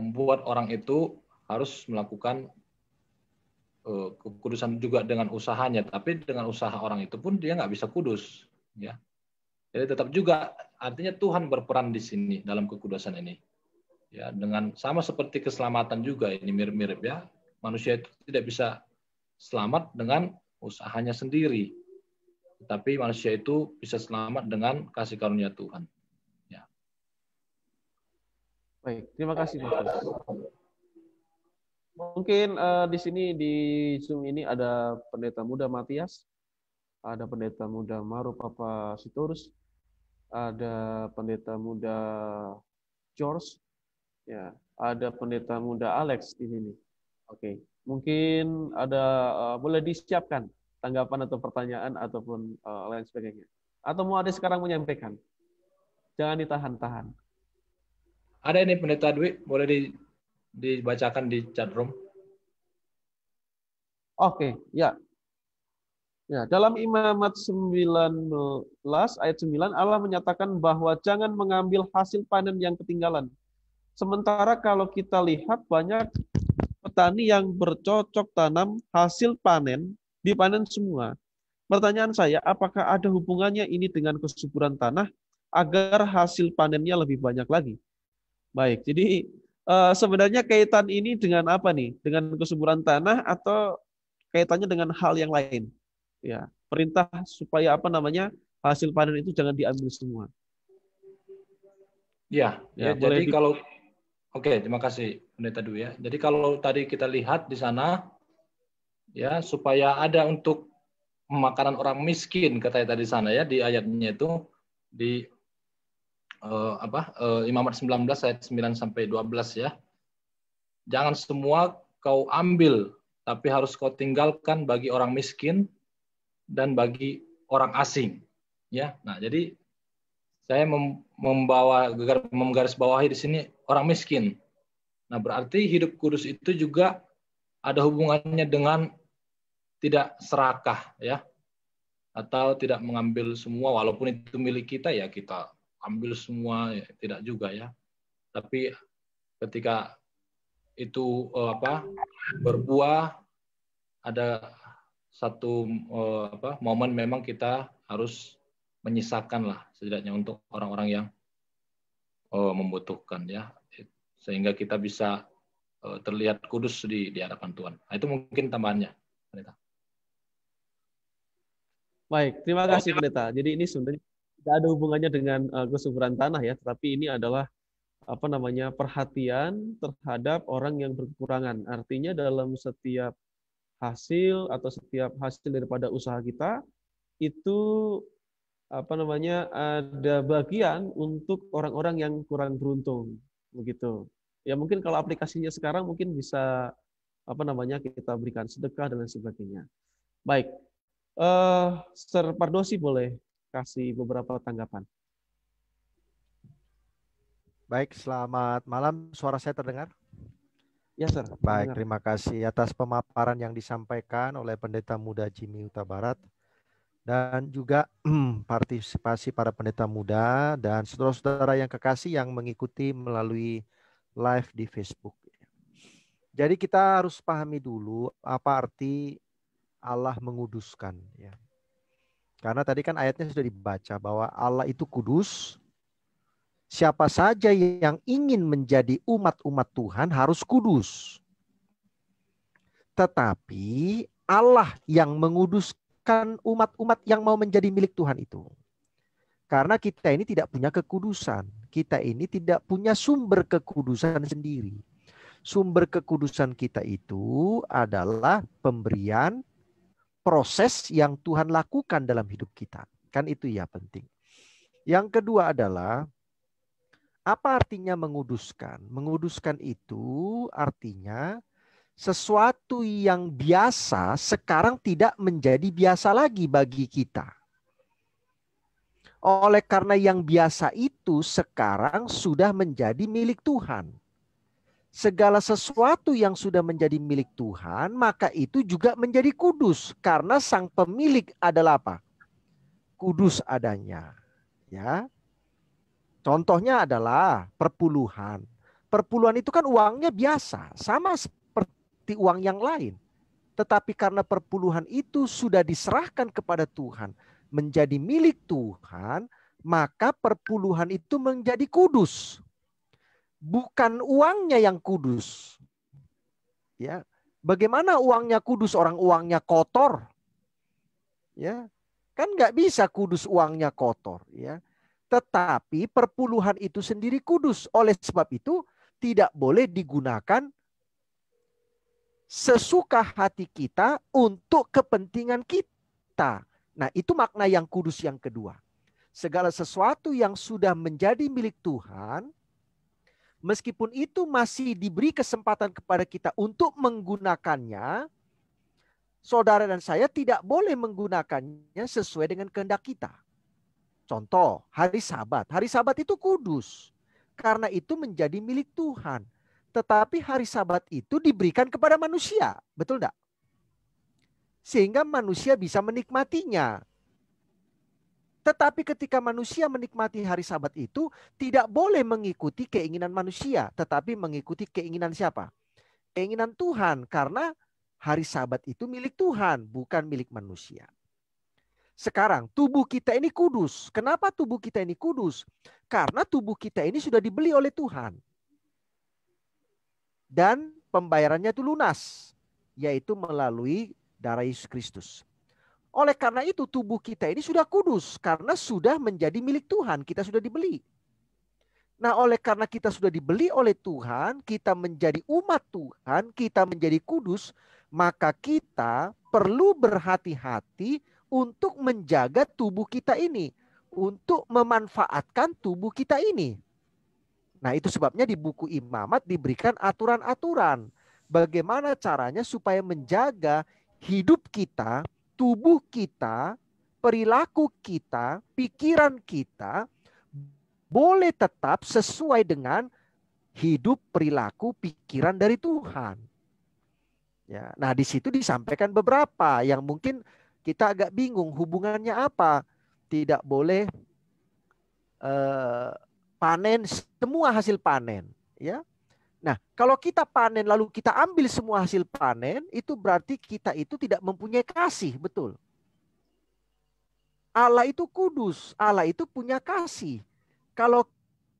membuat orang itu harus melakukan eh, kekudusan juga dengan usahanya tapi dengan usaha orang itu pun dia nggak bisa kudus ya jadi tetap juga artinya Tuhan berperan di sini dalam kekudusan ini ya dengan sama seperti keselamatan juga ini mirip-mirip ya manusia itu tidak bisa selamat dengan usahanya sendiri. Tapi manusia itu bisa selamat dengan kasih karunia Tuhan. Ya. Baik, terima kasih Mas. Mungkin uh, di sini di Zoom ini ada pendeta muda Matias, ada pendeta muda Maru Papa Sitorus, ada pendeta muda George, ya, ada pendeta muda Alex di sini. Oke, mungkin ada uh, boleh disiapkan tanggapan atau pertanyaan ataupun uh, lain sebagainya. Atau mau ada sekarang menyampaikan? Jangan ditahan-tahan. Ada ini pendeta Dwi, boleh di, dibacakan di chat room. Oke, ya. Ya, dalam Imamat 19 ayat 9 Allah menyatakan bahwa jangan mengambil hasil panen yang ketinggalan. Sementara kalau kita lihat banyak petani yang bercocok tanam hasil panen dipanen semua. Pertanyaan saya, apakah ada hubungannya ini dengan kesuburan tanah agar hasil panennya lebih banyak lagi? Baik, jadi eh, sebenarnya kaitan ini dengan apa nih? Dengan kesuburan tanah atau kaitannya dengan hal yang lain? Ya, perintah supaya apa namanya hasil panen itu jangan diambil semua. Ya, ya, ya jadi kalau Oke, terima kasih Pendeta Dwi ya. Jadi kalau tadi kita lihat di sana ya supaya ada untuk makanan orang miskin katanya tadi sana ya di ayatnya itu di eh, apa eh, Imamat 19 ayat 9 sampai 12 ya. Jangan semua kau ambil tapi harus kau tinggalkan bagi orang miskin dan bagi orang asing ya. Nah, jadi saya membawa menggaris bawahi di sini orang miskin. Nah, berarti hidup kudus itu juga ada hubungannya dengan tidak serakah ya atau tidak mengambil semua walaupun itu milik kita ya kita ambil semua ya, tidak juga ya. Tapi ketika itu eh, apa berbuah ada satu eh, apa momen memang kita harus menyisakan lah setidaknya untuk orang-orang yang uh, membutuhkan ya sehingga kita bisa uh, terlihat kudus di di hadapan Tuhan. Nah, itu mungkin tambahannya, pendeta. Baik, terima kasih pendeta. Jadi ini sebenarnya tidak ada hubungannya dengan uh, kesuburan tanah ya, tetapi ini adalah apa namanya perhatian terhadap orang yang berkekurangan. Artinya dalam setiap hasil atau setiap hasil daripada usaha kita itu apa namanya ada bagian untuk orang-orang yang kurang beruntung begitu ya mungkin kalau aplikasinya sekarang mungkin bisa apa namanya kita berikan sedekah dan lain sebagainya baik uh, Sir Pardosi boleh kasih beberapa tanggapan baik selamat malam suara saya terdengar ya Sir baik terdengar. terima kasih atas pemaparan yang disampaikan oleh pendeta muda Jimmy Utabarat dan juga partisipasi para pendeta muda dan saudara-saudara yang kekasih yang mengikuti melalui live di Facebook. Jadi kita harus pahami dulu apa arti Allah menguduskan ya. Karena tadi kan ayatnya sudah dibaca bahwa Allah itu kudus. Siapa saja yang ingin menjadi umat-umat Tuhan harus kudus. Tetapi Allah yang menguduskan menyelamatkan umat-umat yang mau menjadi milik Tuhan itu. Karena kita ini tidak punya kekudusan. Kita ini tidak punya sumber kekudusan sendiri. Sumber kekudusan kita itu adalah pemberian proses yang Tuhan lakukan dalam hidup kita. Kan itu ya penting. Yang kedua adalah apa artinya menguduskan? Menguduskan itu artinya sesuatu yang biasa sekarang tidak menjadi biasa lagi bagi kita. Oleh karena yang biasa itu sekarang sudah menjadi milik Tuhan. Segala sesuatu yang sudah menjadi milik Tuhan, maka itu juga menjadi kudus karena sang pemilik adalah apa? Kudus adanya. Ya. Contohnya adalah perpuluhan. Perpuluhan itu kan uangnya biasa, sama seperti uang yang lain. Tetapi karena perpuluhan itu sudah diserahkan kepada Tuhan, menjadi milik Tuhan, maka perpuluhan itu menjadi kudus. Bukan uangnya yang kudus. Ya. Bagaimana uangnya kudus orang uangnya kotor? Ya. Kan nggak bisa kudus uangnya kotor, ya. Tetapi perpuluhan itu sendiri kudus. Oleh sebab itu tidak boleh digunakan sesuka hati kita untuk kepentingan kita. Nah, itu makna yang kudus yang kedua. Segala sesuatu yang sudah menjadi milik Tuhan, meskipun itu masih diberi kesempatan kepada kita untuk menggunakannya, saudara dan saya tidak boleh menggunakannya sesuai dengan kehendak kita. Contoh, hari Sabat. Hari Sabat itu kudus. Karena itu menjadi milik Tuhan. Tetapi hari Sabat itu diberikan kepada manusia, betul tidak? Sehingga manusia bisa menikmatinya. Tetapi ketika manusia menikmati hari Sabat itu tidak boleh mengikuti keinginan manusia, tetapi mengikuti keinginan siapa? Keinginan Tuhan karena hari Sabat itu milik Tuhan, bukan milik manusia. Sekarang tubuh kita ini kudus. Kenapa tubuh kita ini kudus? Karena tubuh kita ini sudah dibeli oleh Tuhan dan pembayarannya itu lunas, yaitu melalui darah Yesus Kristus. Oleh karena itu tubuh kita ini sudah kudus karena sudah menjadi milik Tuhan, kita sudah dibeli. Nah, oleh karena kita sudah dibeli oleh Tuhan, kita menjadi umat Tuhan, kita menjadi kudus, maka kita perlu berhati-hati untuk menjaga tubuh kita ini, untuk memanfaatkan tubuh kita ini. Nah, itu sebabnya di buku imamat diberikan aturan-aturan bagaimana caranya supaya menjaga hidup kita, tubuh kita, perilaku kita, pikiran kita boleh tetap sesuai dengan hidup, perilaku, pikiran dari Tuhan. Ya, nah di situ disampaikan beberapa yang mungkin kita agak bingung hubungannya apa. Tidak boleh eh, panen semua hasil panen, ya. Nah, kalau kita panen lalu kita ambil semua hasil panen, itu berarti kita itu tidak mempunyai kasih, betul. Allah itu kudus, Allah itu punya kasih. Kalau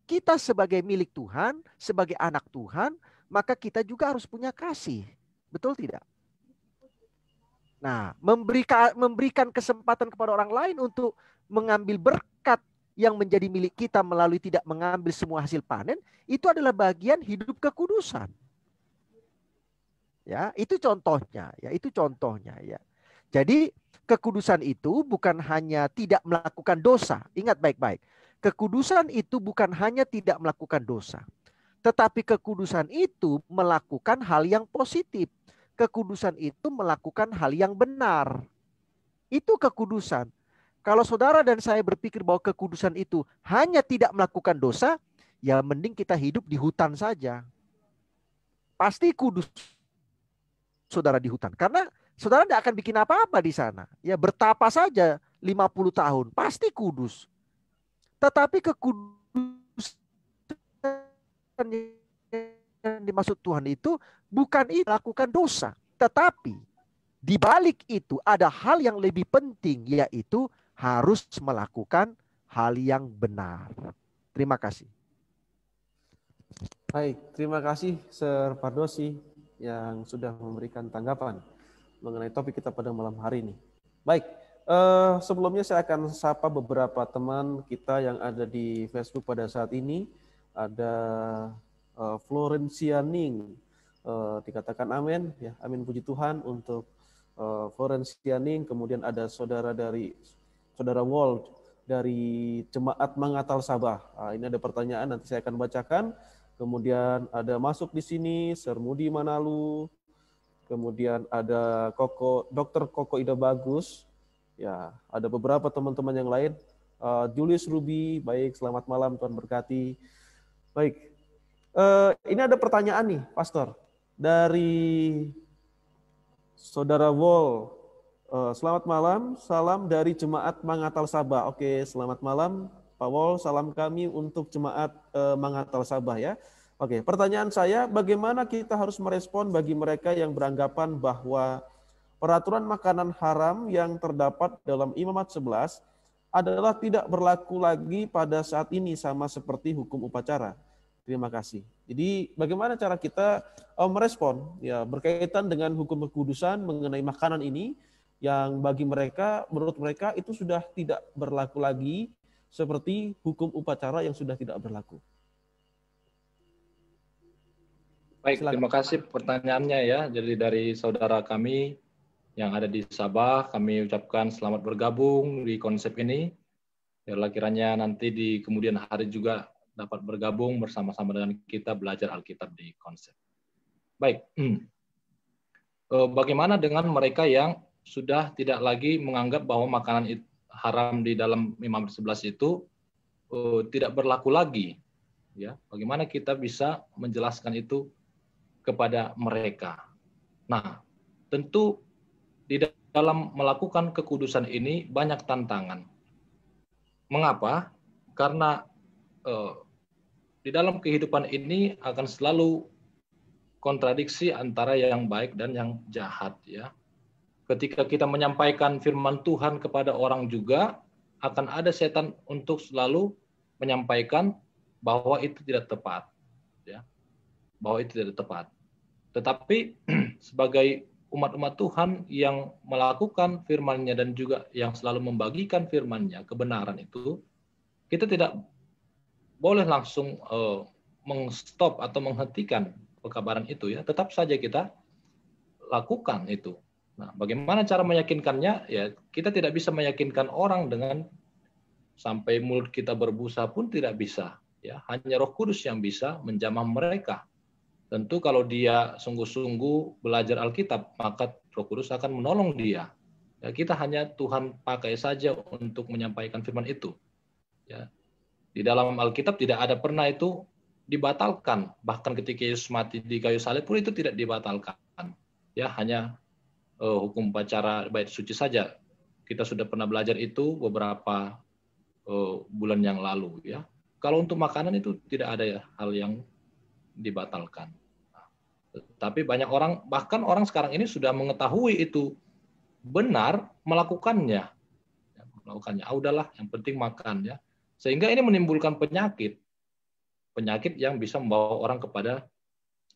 kita sebagai milik Tuhan, sebagai anak Tuhan, maka kita juga harus punya kasih. Betul tidak? Nah, memberikan memberikan kesempatan kepada orang lain untuk mengambil berkat yang menjadi milik kita melalui tidak mengambil semua hasil panen itu adalah bagian hidup kekudusan. Ya, itu contohnya, ya itu contohnya ya. Jadi kekudusan itu bukan hanya tidak melakukan dosa. Ingat baik-baik. Kekudusan itu bukan hanya tidak melakukan dosa. Tetapi kekudusan itu melakukan hal yang positif. Kekudusan itu melakukan hal yang benar. Itu kekudusan kalau saudara dan saya berpikir bahwa kekudusan itu hanya tidak melakukan dosa, ya mending kita hidup di hutan saja. Pasti kudus saudara di hutan. Karena saudara tidak akan bikin apa-apa di sana. Ya bertapa saja 50 tahun, pasti kudus. Tetapi kekudusan yang dimaksud Tuhan itu bukan itu lakukan dosa. Tetapi di balik itu ada hal yang lebih penting yaitu harus melakukan hal yang benar. Terima kasih. Baik, terima kasih Sir Pardosi yang sudah memberikan tanggapan mengenai topik kita pada malam hari ini. Baik, eh, sebelumnya saya akan sapa beberapa teman kita yang ada di Facebook pada saat ini. Ada eh, Florencia Ning, eh, dikatakan amin, ya amin puji Tuhan untuk eh, Florencia Ning. Kemudian ada saudara dari Saudara Wald dari Jemaat Mangatal Sabah. Nah, ini ada pertanyaan nanti saya akan bacakan. Kemudian ada masuk di sini Sermudi Manalu. Kemudian ada Koko Dr. Koko Ida Bagus. Ya, ada beberapa teman-teman yang lain. Uh, Julius Ruby, baik selamat malam Tuhan berkati. Baik. Uh, ini ada pertanyaan nih, Pastor. Dari Saudara Wall Eh, selamat malam, salam dari Jemaat Mangatal Sabah. Oke, selamat malam Pak Wol, salam kami untuk Jemaat eh, Mangatal Sabah ya. Oke, pertanyaan saya bagaimana kita harus merespon bagi mereka yang beranggapan bahwa peraturan makanan haram yang terdapat dalam Imamat 11 adalah tidak berlaku lagi pada saat ini sama seperti hukum upacara. Terima kasih. Jadi bagaimana cara kita eh, merespon ya berkaitan dengan hukum kekudusan mengenai makanan ini? yang bagi mereka menurut mereka itu sudah tidak berlaku lagi seperti hukum upacara yang sudah tidak berlaku. Baik, Silakan. terima kasih pertanyaannya ya. Jadi dari saudara kami yang ada di Sabah, kami ucapkan selamat bergabung di konsep ini. Biarlah ya, kiranya nanti di kemudian hari juga dapat bergabung bersama-sama dengan kita belajar Alkitab di konsep. Baik, eh, bagaimana dengan mereka yang sudah tidak lagi menganggap bahwa makanan haram di dalam Imam 11 itu uh, tidak berlaku lagi. Ya, bagaimana kita bisa menjelaskan itu kepada mereka? Nah, tentu di dalam melakukan kekudusan ini banyak tantangan. Mengapa? Karena eh, di dalam kehidupan ini akan selalu kontradiksi antara yang baik dan yang jahat ya. Ketika kita menyampaikan firman Tuhan kepada orang juga, akan ada setan untuk selalu menyampaikan bahwa itu tidak tepat. Ya. Bahwa itu tidak tepat. Tetapi sebagai umat-umat Tuhan yang melakukan firman-Nya dan juga yang selalu membagikan firman-Nya, kebenaran itu, kita tidak boleh langsung uh, mengstop atau menghentikan pekabaran itu ya, tetap saja kita lakukan itu. Nah, bagaimana cara meyakinkannya? Ya, kita tidak bisa meyakinkan orang dengan sampai mulut kita berbusa pun tidak bisa. Ya, hanya Roh Kudus yang bisa menjamah mereka. Tentu kalau dia sungguh-sungguh belajar Alkitab, maka Roh Kudus akan menolong dia. Ya, kita hanya Tuhan pakai saja untuk menyampaikan firman itu. Ya. Di dalam Alkitab tidak ada pernah itu dibatalkan. Bahkan ketika Yesus mati di kayu salib pun itu tidak dibatalkan. Ya, hanya uh, hukum upacara bait suci saja. Kita sudah pernah belajar itu beberapa uh, bulan yang lalu ya. Kalau untuk makanan itu tidak ada ya hal yang dibatalkan. Nah, Tapi banyak orang bahkan orang sekarang ini sudah mengetahui itu benar melakukannya. Ya, melakukannya. Ah udahlah, yang penting makan ya. Sehingga ini menimbulkan penyakit. Penyakit yang bisa membawa orang kepada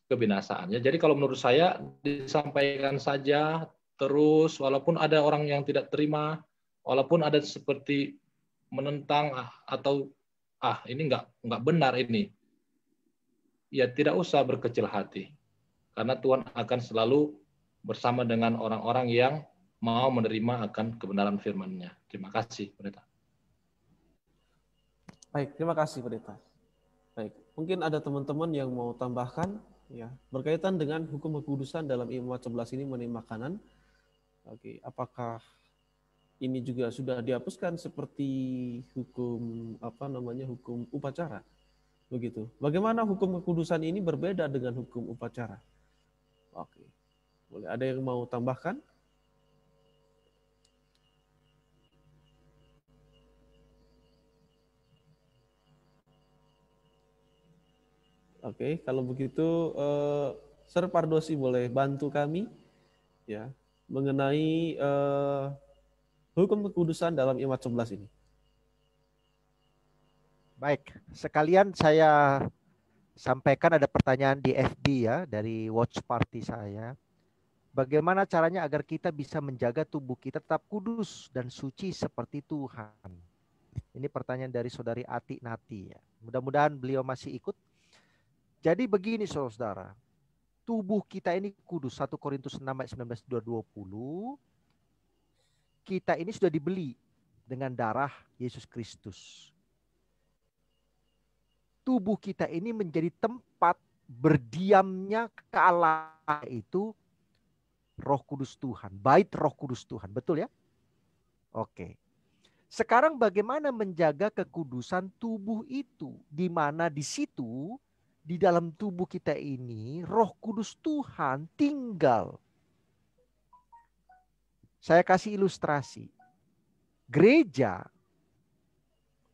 kebinasaannya. Jadi kalau menurut saya disampaikan saja terus walaupun ada orang yang tidak terima, walaupun ada seperti menentang ah, atau ah ini nggak nggak benar ini, ya tidak usah berkecil hati, karena Tuhan akan selalu bersama dengan orang-orang yang mau menerima akan kebenaran firman-Nya. Terima kasih, Pendeta. Baik, terima kasih, Pendeta. Baik, mungkin ada teman-teman yang mau tambahkan ya berkaitan dengan hukum kekudusan dalam IMA 11 ini mengenai makanan. Oke, apakah ini juga sudah dihapuskan seperti hukum apa namanya hukum upacara? Begitu. Bagaimana hukum kekudusan ini berbeda dengan hukum upacara? Oke. Boleh ada yang mau tambahkan? Oke, kalau begitu eh, Sir Pardosi boleh bantu kami ya mengenai uh, hukum kekudusan dalam imat 11 ini. Baik, sekalian saya sampaikan ada pertanyaan di FB ya dari watch party saya. Bagaimana caranya agar kita bisa menjaga tubuh kita tetap kudus dan suci seperti Tuhan? Ini pertanyaan dari saudari Ati Nati ya. Mudah-mudahan beliau masih ikut. Jadi begini saudara, tubuh kita ini kudus. 1 Korintus 6 ayat 19 20. Kita ini sudah dibeli dengan darah Yesus Kristus. Tubuh kita ini menjadi tempat berdiamnya ke itu Roh Kudus Tuhan, bait Roh Kudus Tuhan, betul ya? Oke. Sekarang bagaimana menjaga kekudusan tubuh itu di mana di situ di dalam tubuh kita ini Roh Kudus Tuhan tinggal. Saya kasih ilustrasi. Gereja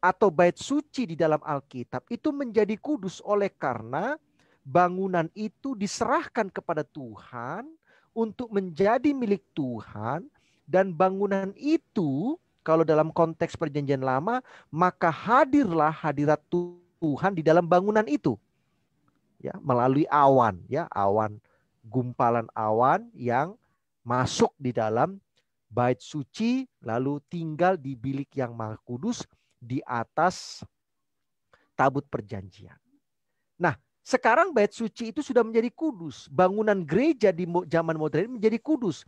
atau bait suci di dalam Alkitab itu menjadi kudus oleh karena bangunan itu diserahkan kepada Tuhan untuk menjadi milik Tuhan dan bangunan itu kalau dalam konteks perjanjian lama maka hadirlah hadirat Tuhan di dalam bangunan itu ya melalui awan ya awan gumpalan awan yang masuk di dalam bait suci lalu tinggal di bilik yang maha kudus di atas tabut perjanjian. Nah, sekarang bait suci itu sudah menjadi kudus. Bangunan gereja di zaman modern menjadi kudus.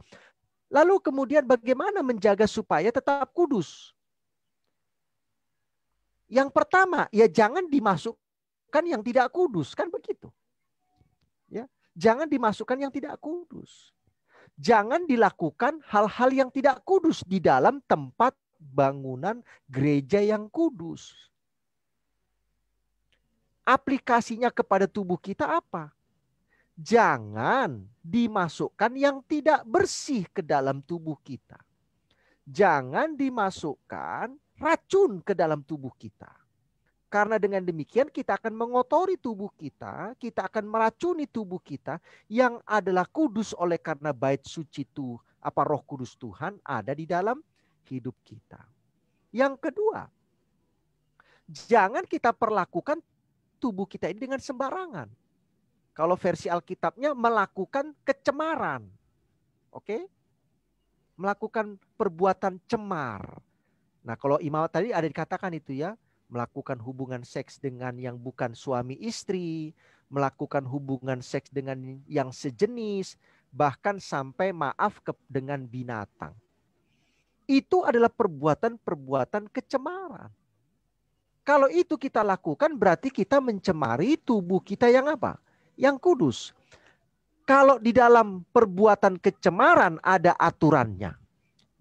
Lalu kemudian bagaimana menjaga supaya tetap kudus? Yang pertama, ya jangan dimasuk dimasukkan yang tidak kudus, kan begitu. Ya, jangan dimasukkan yang tidak kudus. Jangan dilakukan hal-hal yang tidak kudus di dalam tempat bangunan gereja yang kudus. Aplikasinya kepada tubuh kita apa? Jangan dimasukkan yang tidak bersih ke dalam tubuh kita. Jangan dimasukkan racun ke dalam tubuh kita karena dengan demikian kita akan mengotori tubuh kita, kita akan meracuni tubuh kita yang adalah kudus oleh karena bait suci itu apa Roh Kudus Tuhan ada di dalam hidup kita. Yang kedua, jangan kita perlakukan tubuh kita ini dengan sembarangan. Kalau versi Alkitabnya melakukan kecemaran. Oke? Okay? Melakukan perbuatan cemar. Nah, kalau imam tadi ada dikatakan itu ya, melakukan hubungan seks dengan yang bukan suami istri, melakukan hubungan seks dengan yang sejenis, bahkan sampai maaf ke, dengan binatang. Itu adalah perbuatan-perbuatan kecemaran. Kalau itu kita lakukan berarti kita mencemari tubuh kita yang apa? Yang kudus. Kalau di dalam perbuatan kecemaran ada aturannya.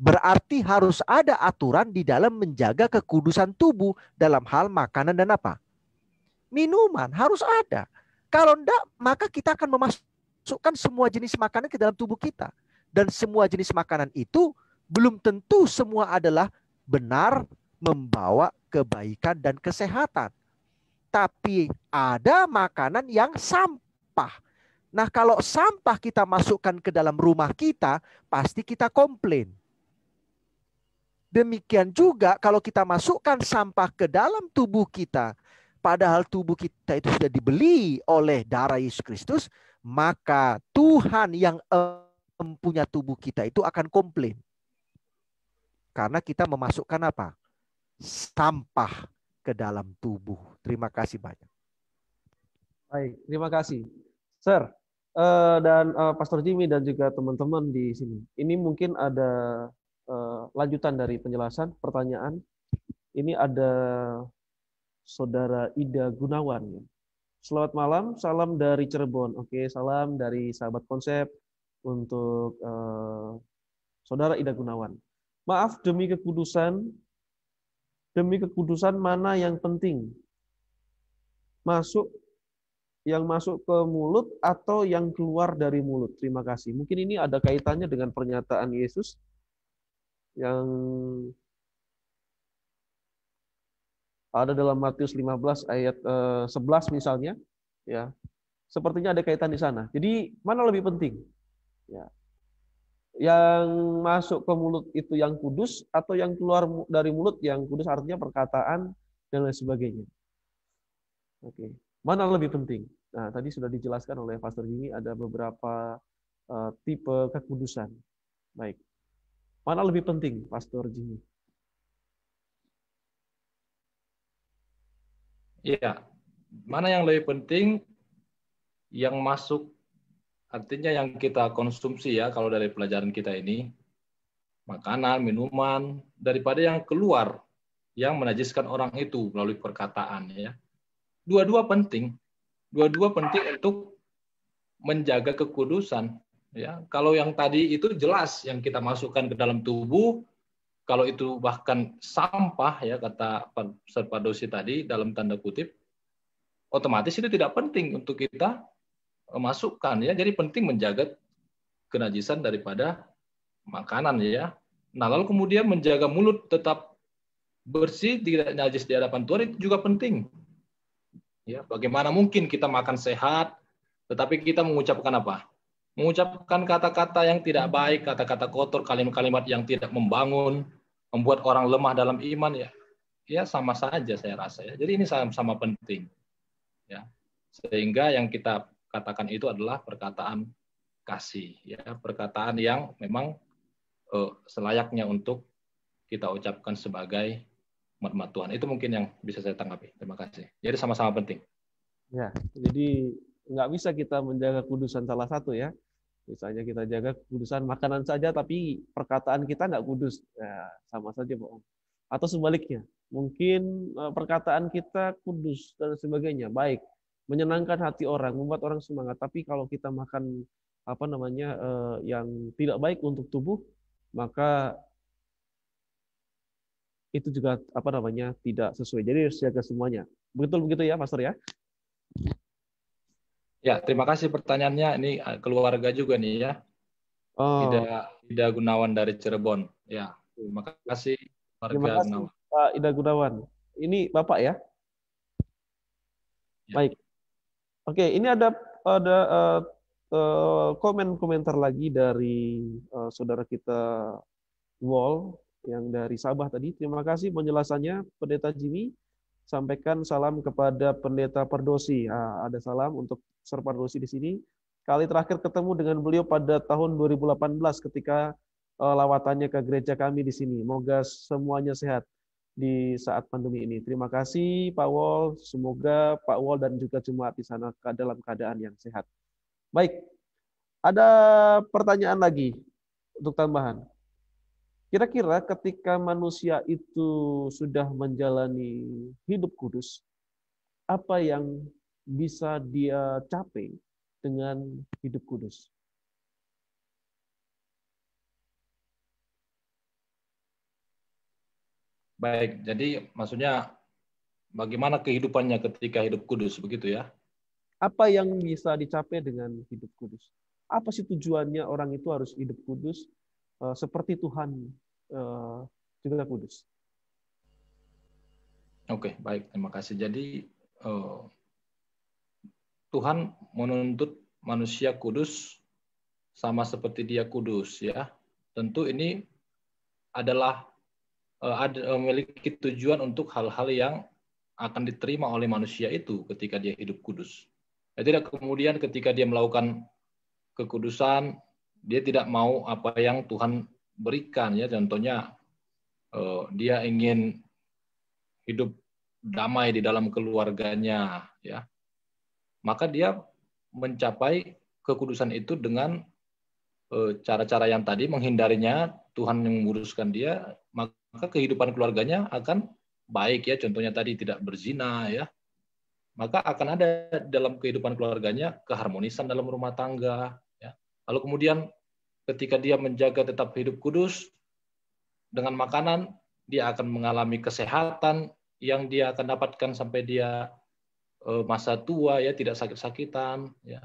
Berarti harus ada aturan di dalam menjaga kekudusan tubuh dalam hal makanan dan apa? Minuman harus ada. Kalau enggak, maka kita akan memasukkan semua jenis makanan ke dalam tubuh kita. Dan semua jenis makanan itu belum tentu semua adalah benar membawa kebaikan dan kesehatan. Tapi ada makanan yang sampah. Nah, kalau sampah kita masukkan ke dalam rumah kita, pasti kita komplain. Demikian juga kalau kita masukkan sampah ke dalam tubuh kita, padahal tubuh kita itu sudah dibeli oleh darah Yesus Kristus, maka Tuhan yang mempunyai tubuh kita itu akan komplain. Karena kita memasukkan apa? Sampah ke dalam tubuh. Terima kasih banyak. Baik, terima kasih. Sir, eh, dan eh, Pastor Jimmy dan juga teman-teman di sini. Ini mungkin ada Eh, lanjutan dari penjelasan, pertanyaan. Ini ada Saudara Ida Gunawan. Selamat malam, salam dari Cirebon. Oke, salam dari sahabat konsep untuk uh, Saudara Ida Gunawan. Maaf demi kekudusan, demi kekudusan mana yang penting? Masuk yang masuk ke mulut atau yang keluar dari mulut? Terima kasih. Mungkin ini ada kaitannya dengan pernyataan Yesus yang ada dalam Matius 15 ayat 11 eh, misalnya, ya. Sepertinya ada kaitan di sana. Jadi, mana lebih penting? Ya. Yang masuk ke mulut itu yang kudus atau yang keluar dari mulut yang kudus artinya perkataan dan lain sebagainya. Oke. Mana lebih penting? Nah, tadi sudah dijelaskan oleh Pastor Gini ada beberapa uh, tipe kekudusan. Baik. Mana lebih penting, Pastor Jimmy? Iya, mana yang lebih penting yang masuk artinya yang kita konsumsi ya kalau dari pelajaran kita ini makanan, minuman daripada yang keluar yang menajiskan orang itu melalui perkataan ya. Dua-dua penting. Dua-dua penting untuk menjaga kekudusan. Ya, kalau yang tadi itu jelas yang kita masukkan ke dalam tubuh, kalau itu bahkan sampah ya kata Serpadosi tadi dalam tanda kutip, otomatis itu tidak penting untuk kita eh, masukkan ya. Jadi penting menjaga kenajisan daripada makanan ya. Nah, lalu kemudian menjaga mulut tetap bersih, tidak najis di hadapan Tuhan itu juga penting. Ya, bagaimana mungkin kita makan sehat tetapi kita mengucapkan apa? mengucapkan kata-kata yang tidak baik, kata-kata kotor, kalimat-kalimat yang tidak membangun, membuat orang lemah dalam iman ya. Ya sama saja saya rasa ya. Jadi ini sama-sama penting. Ya. Sehingga yang kita katakan itu adalah perkataan kasih ya, perkataan yang memang eh, selayaknya untuk kita ucapkan sebagai umat Tuhan. Itu mungkin yang bisa saya tanggapi. Terima kasih. Jadi sama-sama penting. Ya, jadi nggak bisa kita menjaga kudusan salah satu ya. Misalnya kita jaga kudusan makanan saja, tapi perkataan kita nggak kudus, ya, sama saja bohong. Atau sebaliknya, mungkin eh, perkataan kita kudus dan sebagainya, baik, menyenangkan hati orang, membuat orang semangat. Tapi kalau kita makan apa namanya eh, yang tidak baik untuk tubuh, maka itu juga apa namanya tidak sesuai. Jadi harus jaga semuanya. Betul begitu ya, Pastor ya? Ya, terima kasih pertanyaannya. Ini eh, keluarga juga nih ya. Oh. Ida, Ida Gunawan dari Cirebon. Ya, terima kasih terima kasih, Pak Ida Gunawan. Ini Bapak ya? ya. Baik. Oke, ini ada ada uh, eh, uh, eh, komentar lagi dari uh, saudara kita Wall yang dari Sabah tadi. Terima kasih penjelasannya Pendeta Jimmy sampaikan salam kepada Pendeta Perdosi. Nah, ada salam untuk Sir Perdosi di sini. Kali terakhir ketemu dengan beliau pada tahun 2018 ketika eh, lawatannya ke gereja kami di sini. Moga semuanya sehat di saat pandemi ini. Terima kasih Pak Wol. Semoga Pak Wol dan juga jemaat di sana dalam keadaan yang sehat. Baik, ada pertanyaan lagi untuk tambahan? Kira-kira ketika manusia itu sudah menjalani hidup kudus, apa yang bisa dia capai dengan hidup kudus? Baik, jadi maksudnya bagaimana kehidupannya ketika hidup kudus begitu ya? Apa yang bisa dicapai dengan hidup kudus? Apa sih tujuannya orang itu harus hidup kudus eh, seperti Tuhan Eh, juga kudus. Oke, okay, baik. Terima kasih. Jadi uh, Tuhan menuntut manusia kudus sama seperti dia kudus ya. Tentu ini adalah uh, uh, memiliki tujuan untuk hal-hal yang akan diterima oleh manusia itu ketika dia hidup kudus. Ya, kemudian ketika dia melakukan kekudusan, dia tidak mau apa yang Tuhan berikan ya contohnya eh, dia ingin hidup damai di dalam keluarganya ya maka dia mencapai kekudusan itu dengan eh, cara-cara yang tadi menghindarinya Tuhan yang menguruskan dia maka kehidupan keluarganya akan baik ya contohnya tadi tidak berzina ya maka akan ada dalam kehidupan keluarganya keharmonisan dalam rumah tangga ya lalu kemudian ketika dia menjaga tetap hidup kudus dengan makanan, dia akan mengalami kesehatan yang dia akan dapatkan sampai dia eh, masa tua ya tidak sakit-sakitan ya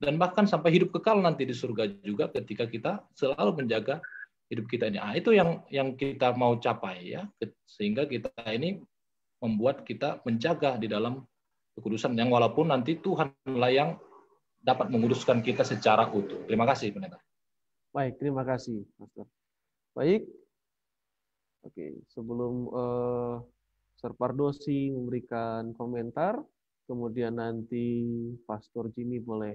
dan bahkan sampai hidup kekal nanti di surga juga ketika kita selalu menjaga hidup kita ini nah, itu yang yang kita mau capai ya sehingga kita ini membuat kita menjaga di dalam kekudusan yang walaupun nanti Tuhanlah yang dapat menguduskan kita secara utuh terima kasih pendeta Baik, terima kasih, Master. Baik. Oke, sebelum uh, eh, Serpardosi memberikan komentar, kemudian nanti Pastor Jimmy boleh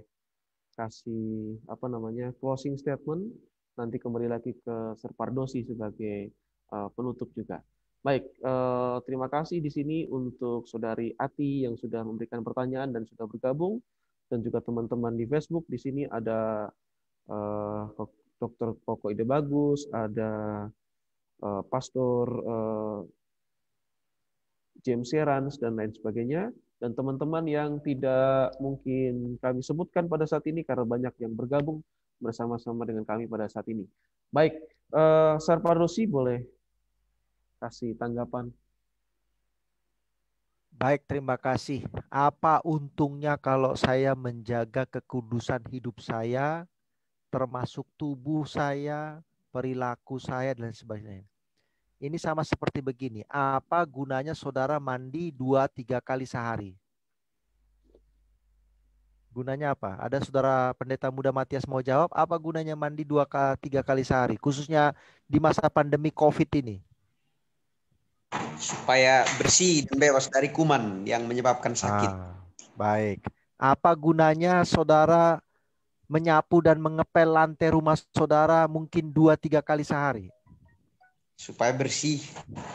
kasih apa namanya closing statement, nanti kembali lagi ke Serpardosi sebagai uh, penutup juga. Baik, eh, terima kasih di sini untuk saudari Ati yang sudah memberikan pertanyaan dan sudah bergabung, dan juga teman-teman di Facebook di sini ada eh, dokter pokok Ide Bagus, ada uh, Pastor uh, James Serans, dan lain sebagainya. Dan teman-teman yang tidak mungkin kami sebutkan pada saat ini karena banyak yang bergabung bersama-sama dengan kami pada saat ini. Baik, uh, eh, Sarparosi boleh kasih tanggapan. Baik, terima kasih. Apa untungnya kalau saya menjaga kekudusan hidup saya termasuk tubuh saya, perilaku saya dan sebagainya. Ini sama seperti begini, apa gunanya saudara mandi dua tiga kali sehari? Gunanya apa? Ada saudara pendeta muda Matias mau jawab, apa gunanya mandi dua tiga kali sehari, khususnya di masa pandemi COVID ini? Supaya bersih dan bebas dari kuman yang menyebabkan sakit. Ah, baik. Apa gunanya saudara menyapu dan mengepel lantai rumah saudara mungkin dua tiga kali sehari. Supaya bersih.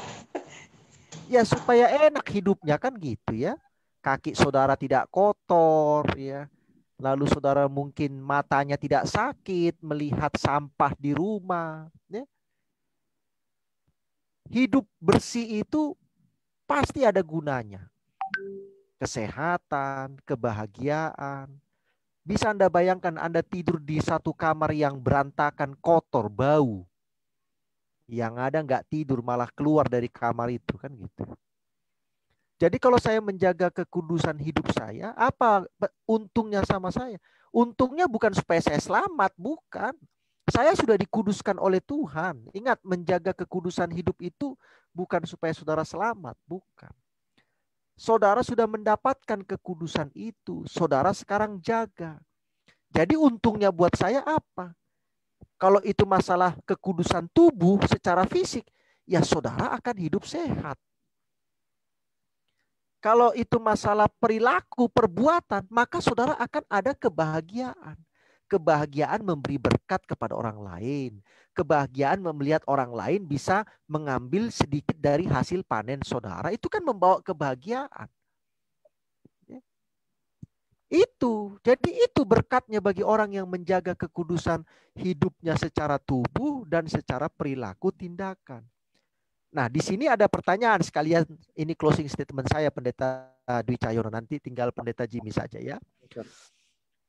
Ya supaya enak hidupnya kan gitu ya. Kaki saudara tidak kotor ya. Lalu saudara mungkin matanya tidak sakit melihat sampah di rumah. Ya. Hidup bersih itu pasti ada gunanya. Kesehatan, kebahagiaan, bisa Anda bayangkan Anda tidur di satu kamar yang berantakan, kotor, bau. Yang ada nggak tidur malah keluar dari kamar itu kan gitu. Jadi kalau saya menjaga kekudusan hidup saya, apa untungnya sama saya? Untungnya bukan supaya saya selamat, bukan. Saya sudah dikuduskan oleh Tuhan. Ingat, menjaga kekudusan hidup itu bukan supaya saudara selamat, bukan. Saudara sudah mendapatkan kekudusan itu. Saudara sekarang jaga. Jadi untungnya buat saya apa? Kalau itu masalah kekudusan tubuh secara fisik, ya saudara akan hidup sehat. Kalau itu masalah perilaku, perbuatan, maka saudara akan ada kebahagiaan. Kebahagiaan memberi berkat kepada orang lain. Kebahagiaan melihat orang lain bisa mengambil sedikit dari hasil panen saudara. Itu kan membawa kebahagiaan. Ya. Itu, jadi itu berkatnya bagi orang yang menjaga kekudusan hidupnya secara tubuh dan secara perilaku tindakan. Nah, di sini ada pertanyaan sekalian ini closing statement saya Pendeta Dwi Cahyono nanti tinggal Pendeta Jimmy saja ya.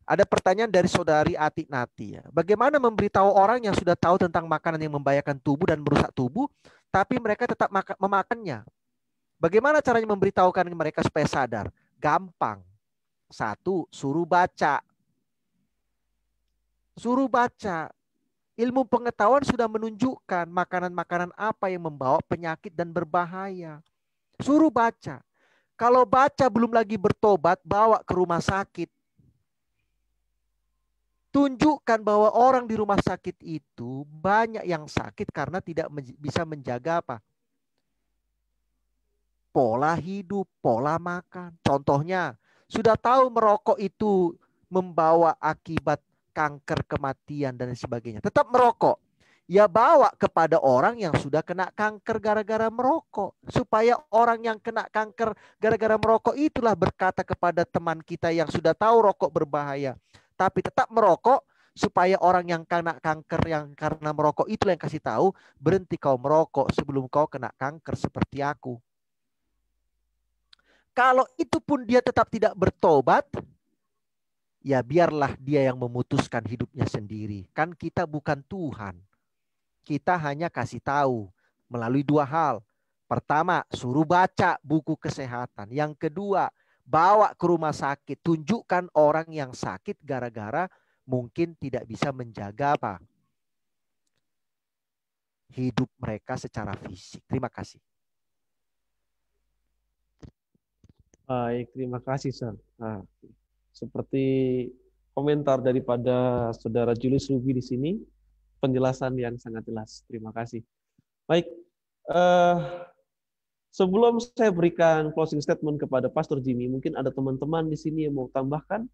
Ada pertanyaan dari saudari Atik Nati ya. Bagaimana memberitahu orang yang sudah tahu tentang makanan yang membahayakan tubuh dan merusak tubuh, tapi mereka tetap memakannya? Bagaimana caranya memberitahukan mereka supaya sadar? Gampang. Satu, suruh baca. Suruh baca. Ilmu pengetahuan sudah menunjukkan makanan-makanan apa yang membawa penyakit dan berbahaya. Suruh baca. Kalau baca belum lagi bertobat, bawa ke rumah sakit tunjukkan bahwa orang di rumah sakit itu banyak yang sakit karena tidak bisa menjaga apa? Pola hidup, pola makan. Contohnya, sudah tahu merokok itu membawa akibat kanker, kematian dan sebagainya. Tetap merokok. Ya bawa kepada orang yang sudah kena kanker gara-gara merokok. Supaya orang yang kena kanker gara-gara merokok itulah berkata kepada teman kita yang sudah tahu rokok berbahaya tapi tetap merokok supaya orang yang kena kanker yang karena merokok itu yang kasih tahu berhenti kau merokok sebelum kau kena kanker seperti aku. Kalau itu pun dia tetap tidak bertobat, ya biarlah dia yang memutuskan hidupnya sendiri. Kan kita bukan Tuhan. Kita hanya kasih tahu melalui dua hal. Pertama, suruh baca buku kesehatan. Yang kedua, bawa ke rumah sakit, tunjukkan orang yang sakit gara-gara mungkin tidak bisa menjaga apa hidup mereka secara fisik. Terima kasih. Baik, terima kasih, Sir. Nah, seperti komentar daripada Saudara Julius Rubi di sini, penjelasan yang sangat jelas. Terima kasih. Baik, eh, Sebelum saya berikan closing statement kepada Pastor Jimmy, mungkin ada teman-teman di sini yang mau tambahkan.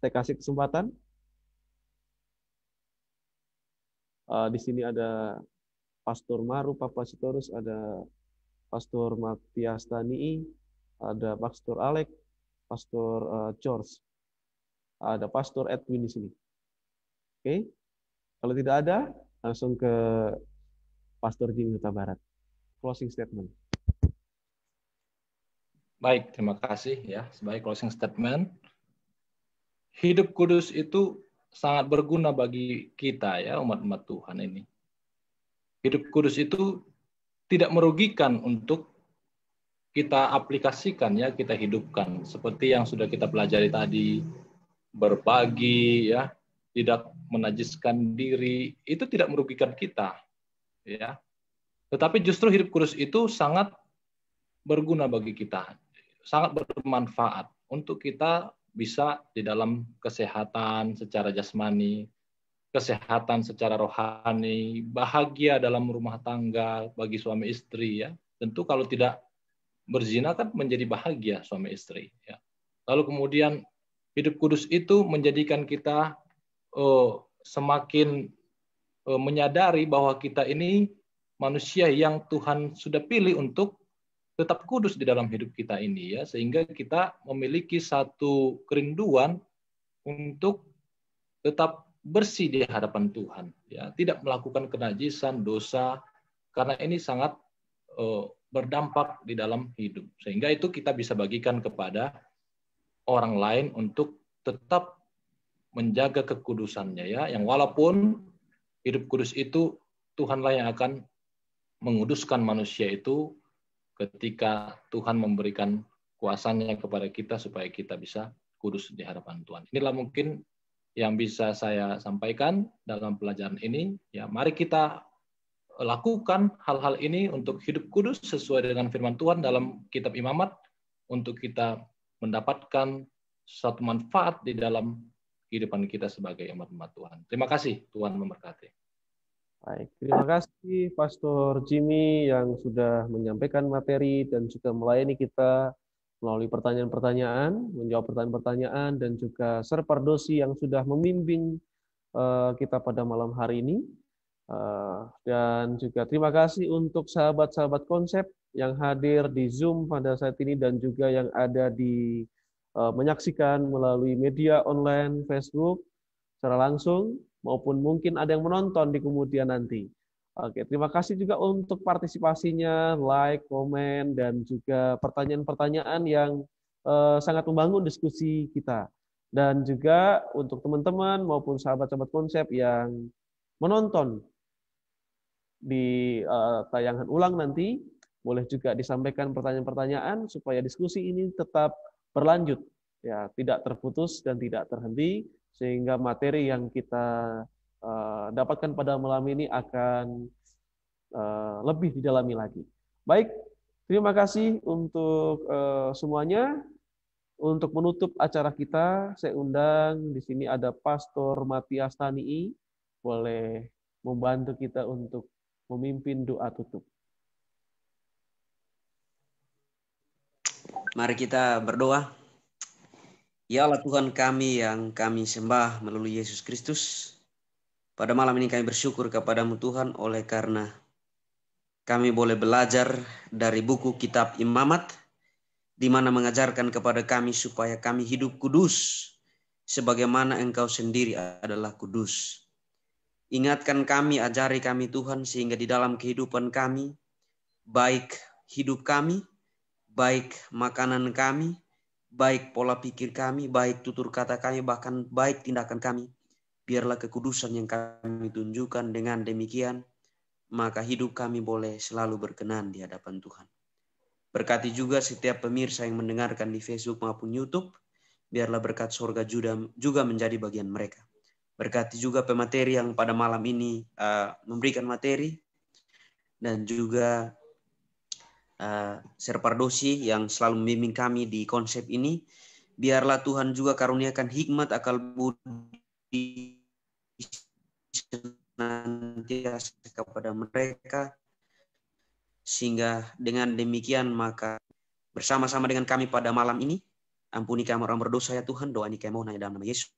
Saya kasih kesempatan. Uh, di sini ada Pastor Maru, Papa Sitorus, ada Pastor Matias Tanii, ada Pastor Alek, Pastor uh, George, ada Pastor Edwin di sini. Oke, okay. kalau tidak ada, langsung ke Pastor Jimmy Huta Barat. Closing statement. Baik, terima kasih ya sebagai closing statement. Hidup kudus itu sangat berguna bagi kita ya umat-umat Tuhan ini. Hidup kudus itu tidak merugikan untuk kita aplikasikan ya, kita hidupkan seperti yang sudah kita pelajari tadi berbagi ya, tidak menajiskan diri, itu tidak merugikan kita ya. Tetapi justru hidup kudus itu sangat berguna bagi kita sangat bermanfaat untuk kita bisa di dalam kesehatan secara jasmani, kesehatan secara rohani, bahagia dalam rumah tangga bagi suami istri ya. Tentu kalau tidak berzina kan menjadi bahagia suami istri ya. Lalu kemudian hidup kudus itu menjadikan kita oh, semakin oh, menyadari bahwa kita ini manusia yang Tuhan sudah pilih untuk tetap kudus di dalam hidup kita ini ya sehingga kita memiliki satu kerinduan untuk tetap bersih di hadapan Tuhan ya tidak melakukan kenajisan dosa karena ini sangat uh, berdampak di dalam hidup sehingga itu kita bisa bagikan kepada orang lain untuk tetap menjaga kekudusannya ya yang walaupun hidup kudus itu Tuhanlah yang akan menguduskan manusia itu ketika Tuhan memberikan kuasanya kepada kita supaya kita bisa kudus di hadapan Tuhan. Inilah mungkin yang bisa saya sampaikan dalam pelajaran ini. Ya, mari kita lakukan hal-hal ini untuk hidup kudus sesuai dengan firman Tuhan dalam kitab Imamat untuk kita mendapatkan satu manfaat di dalam kehidupan kita sebagai umat-umat Tuhan. Terima kasih, Tuhan memberkati. Baik, terima kasih Pastor Jimmy yang sudah menyampaikan materi dan juga melayani kita melalui pertanyaan-pertanyaan, menjawab pertanyaan-pertanyaan, dan juga Serpar Dosi yang sudah memimpin eh, kita pada malam hari ini. Eh, dan juga terima kasih untuk sahabat-sahabat konsep yang hadir di Zoom pada saat ini dan juga yang ada di eh, menyaksikan melalui media online, Facebook, secara langsung maupun mungkin ada yang menonton di kemudian nanti. Oke, terima kasih juga untuk partisipasinya, like, komen, dan juga pertanyaan-pertanyaan yang eh, sangat membangun diskusi kita. Dan juga untuk teman-teman maupun sahabat-sahabat konsep yang menonton di eh, tayangan ulang nanti, boleh juga disampaikan pertanyaan-pertanyaan supaya diskusi ini tetap berlanjut, ya tidak terputus dan tidak terhenti sehingga materi yang kita uh, dapatkan pada malam ini akan uh, lebih didalami lagi. Baik, terima kasih untuk uh, semuanya. Untuk menutup acara kita, saya undang di sini ada Pastor Matias Tanii boleh membantu kita untuk memimpin doa tutup. Mari kita berdoa. Ialah ya Tuhan kami yang kami sembah melalui Yesus Kristus. Pada malam ini kami bersyukur kepadamu Tuhan oleh karena kami boleh belajar dari buku kitab Imamat di mana mengajarkan kepada kami supaya kami hidup kudus sebagaimana engkau sendiri adalah kudus. Ingatkan kami, ajari kami Tuhan sehingga di dalam kehidupan kami, baik hidup kami, baik makanan kami, baik pola pikir kami, baik tutur kata kami, bahkan baik tindakan kami. Biarlah kekudusan yang kami tunjukkan dengan demikian, maka hidup kami boleh selalu berkenan di hadapan Tuhan. Berkati juga setiap pemirsa yang mendengarkan di Facebook maupun YouTube, biarlah berkat sorga juga menjadi bagian mereka. Berkati juga pemateri yang pada malam ini uh, memberikan materi, dan juga uh, eh, Serpardosi yang selalu membimbing kami di konsep ini. Biarlah Tuhan juga karuniakan hikmat akal budi senantiasa kepada mereka sehingga dengan demikian maka bersama-sama dengan kami pada malam ini ampuni kami orang berdosa ya Tuhan doa ini kami mohon ya, dalam nama Yesus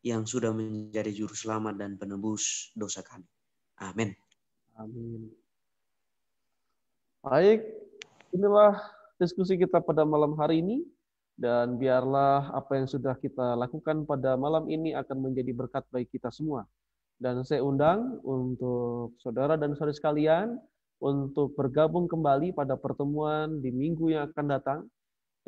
yang sudah menjadi juru selamat dan penebus dosa kami. Amin. Amin. Baik, inilah diskusi kita pada malam hari ini dan biarlah apa yang sudah kita lakukan pada malam ini akan menjadi berkat bagi kita semua. Dan saya undang untuk saudara dan saudari sekalian untuk bergabung kembali pada pertemuan di minggu yang akan datang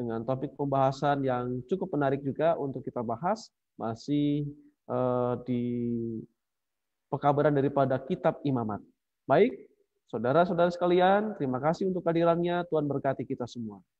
dengan topik pembahasan yang cukup menarik juga untuk kita bahas masih eh, di pekabaran daripada kitab imamat. Baik, Saudara-saudara sekalian, terima kasih untuk kehadirannya. Tuhan berkati kita semua.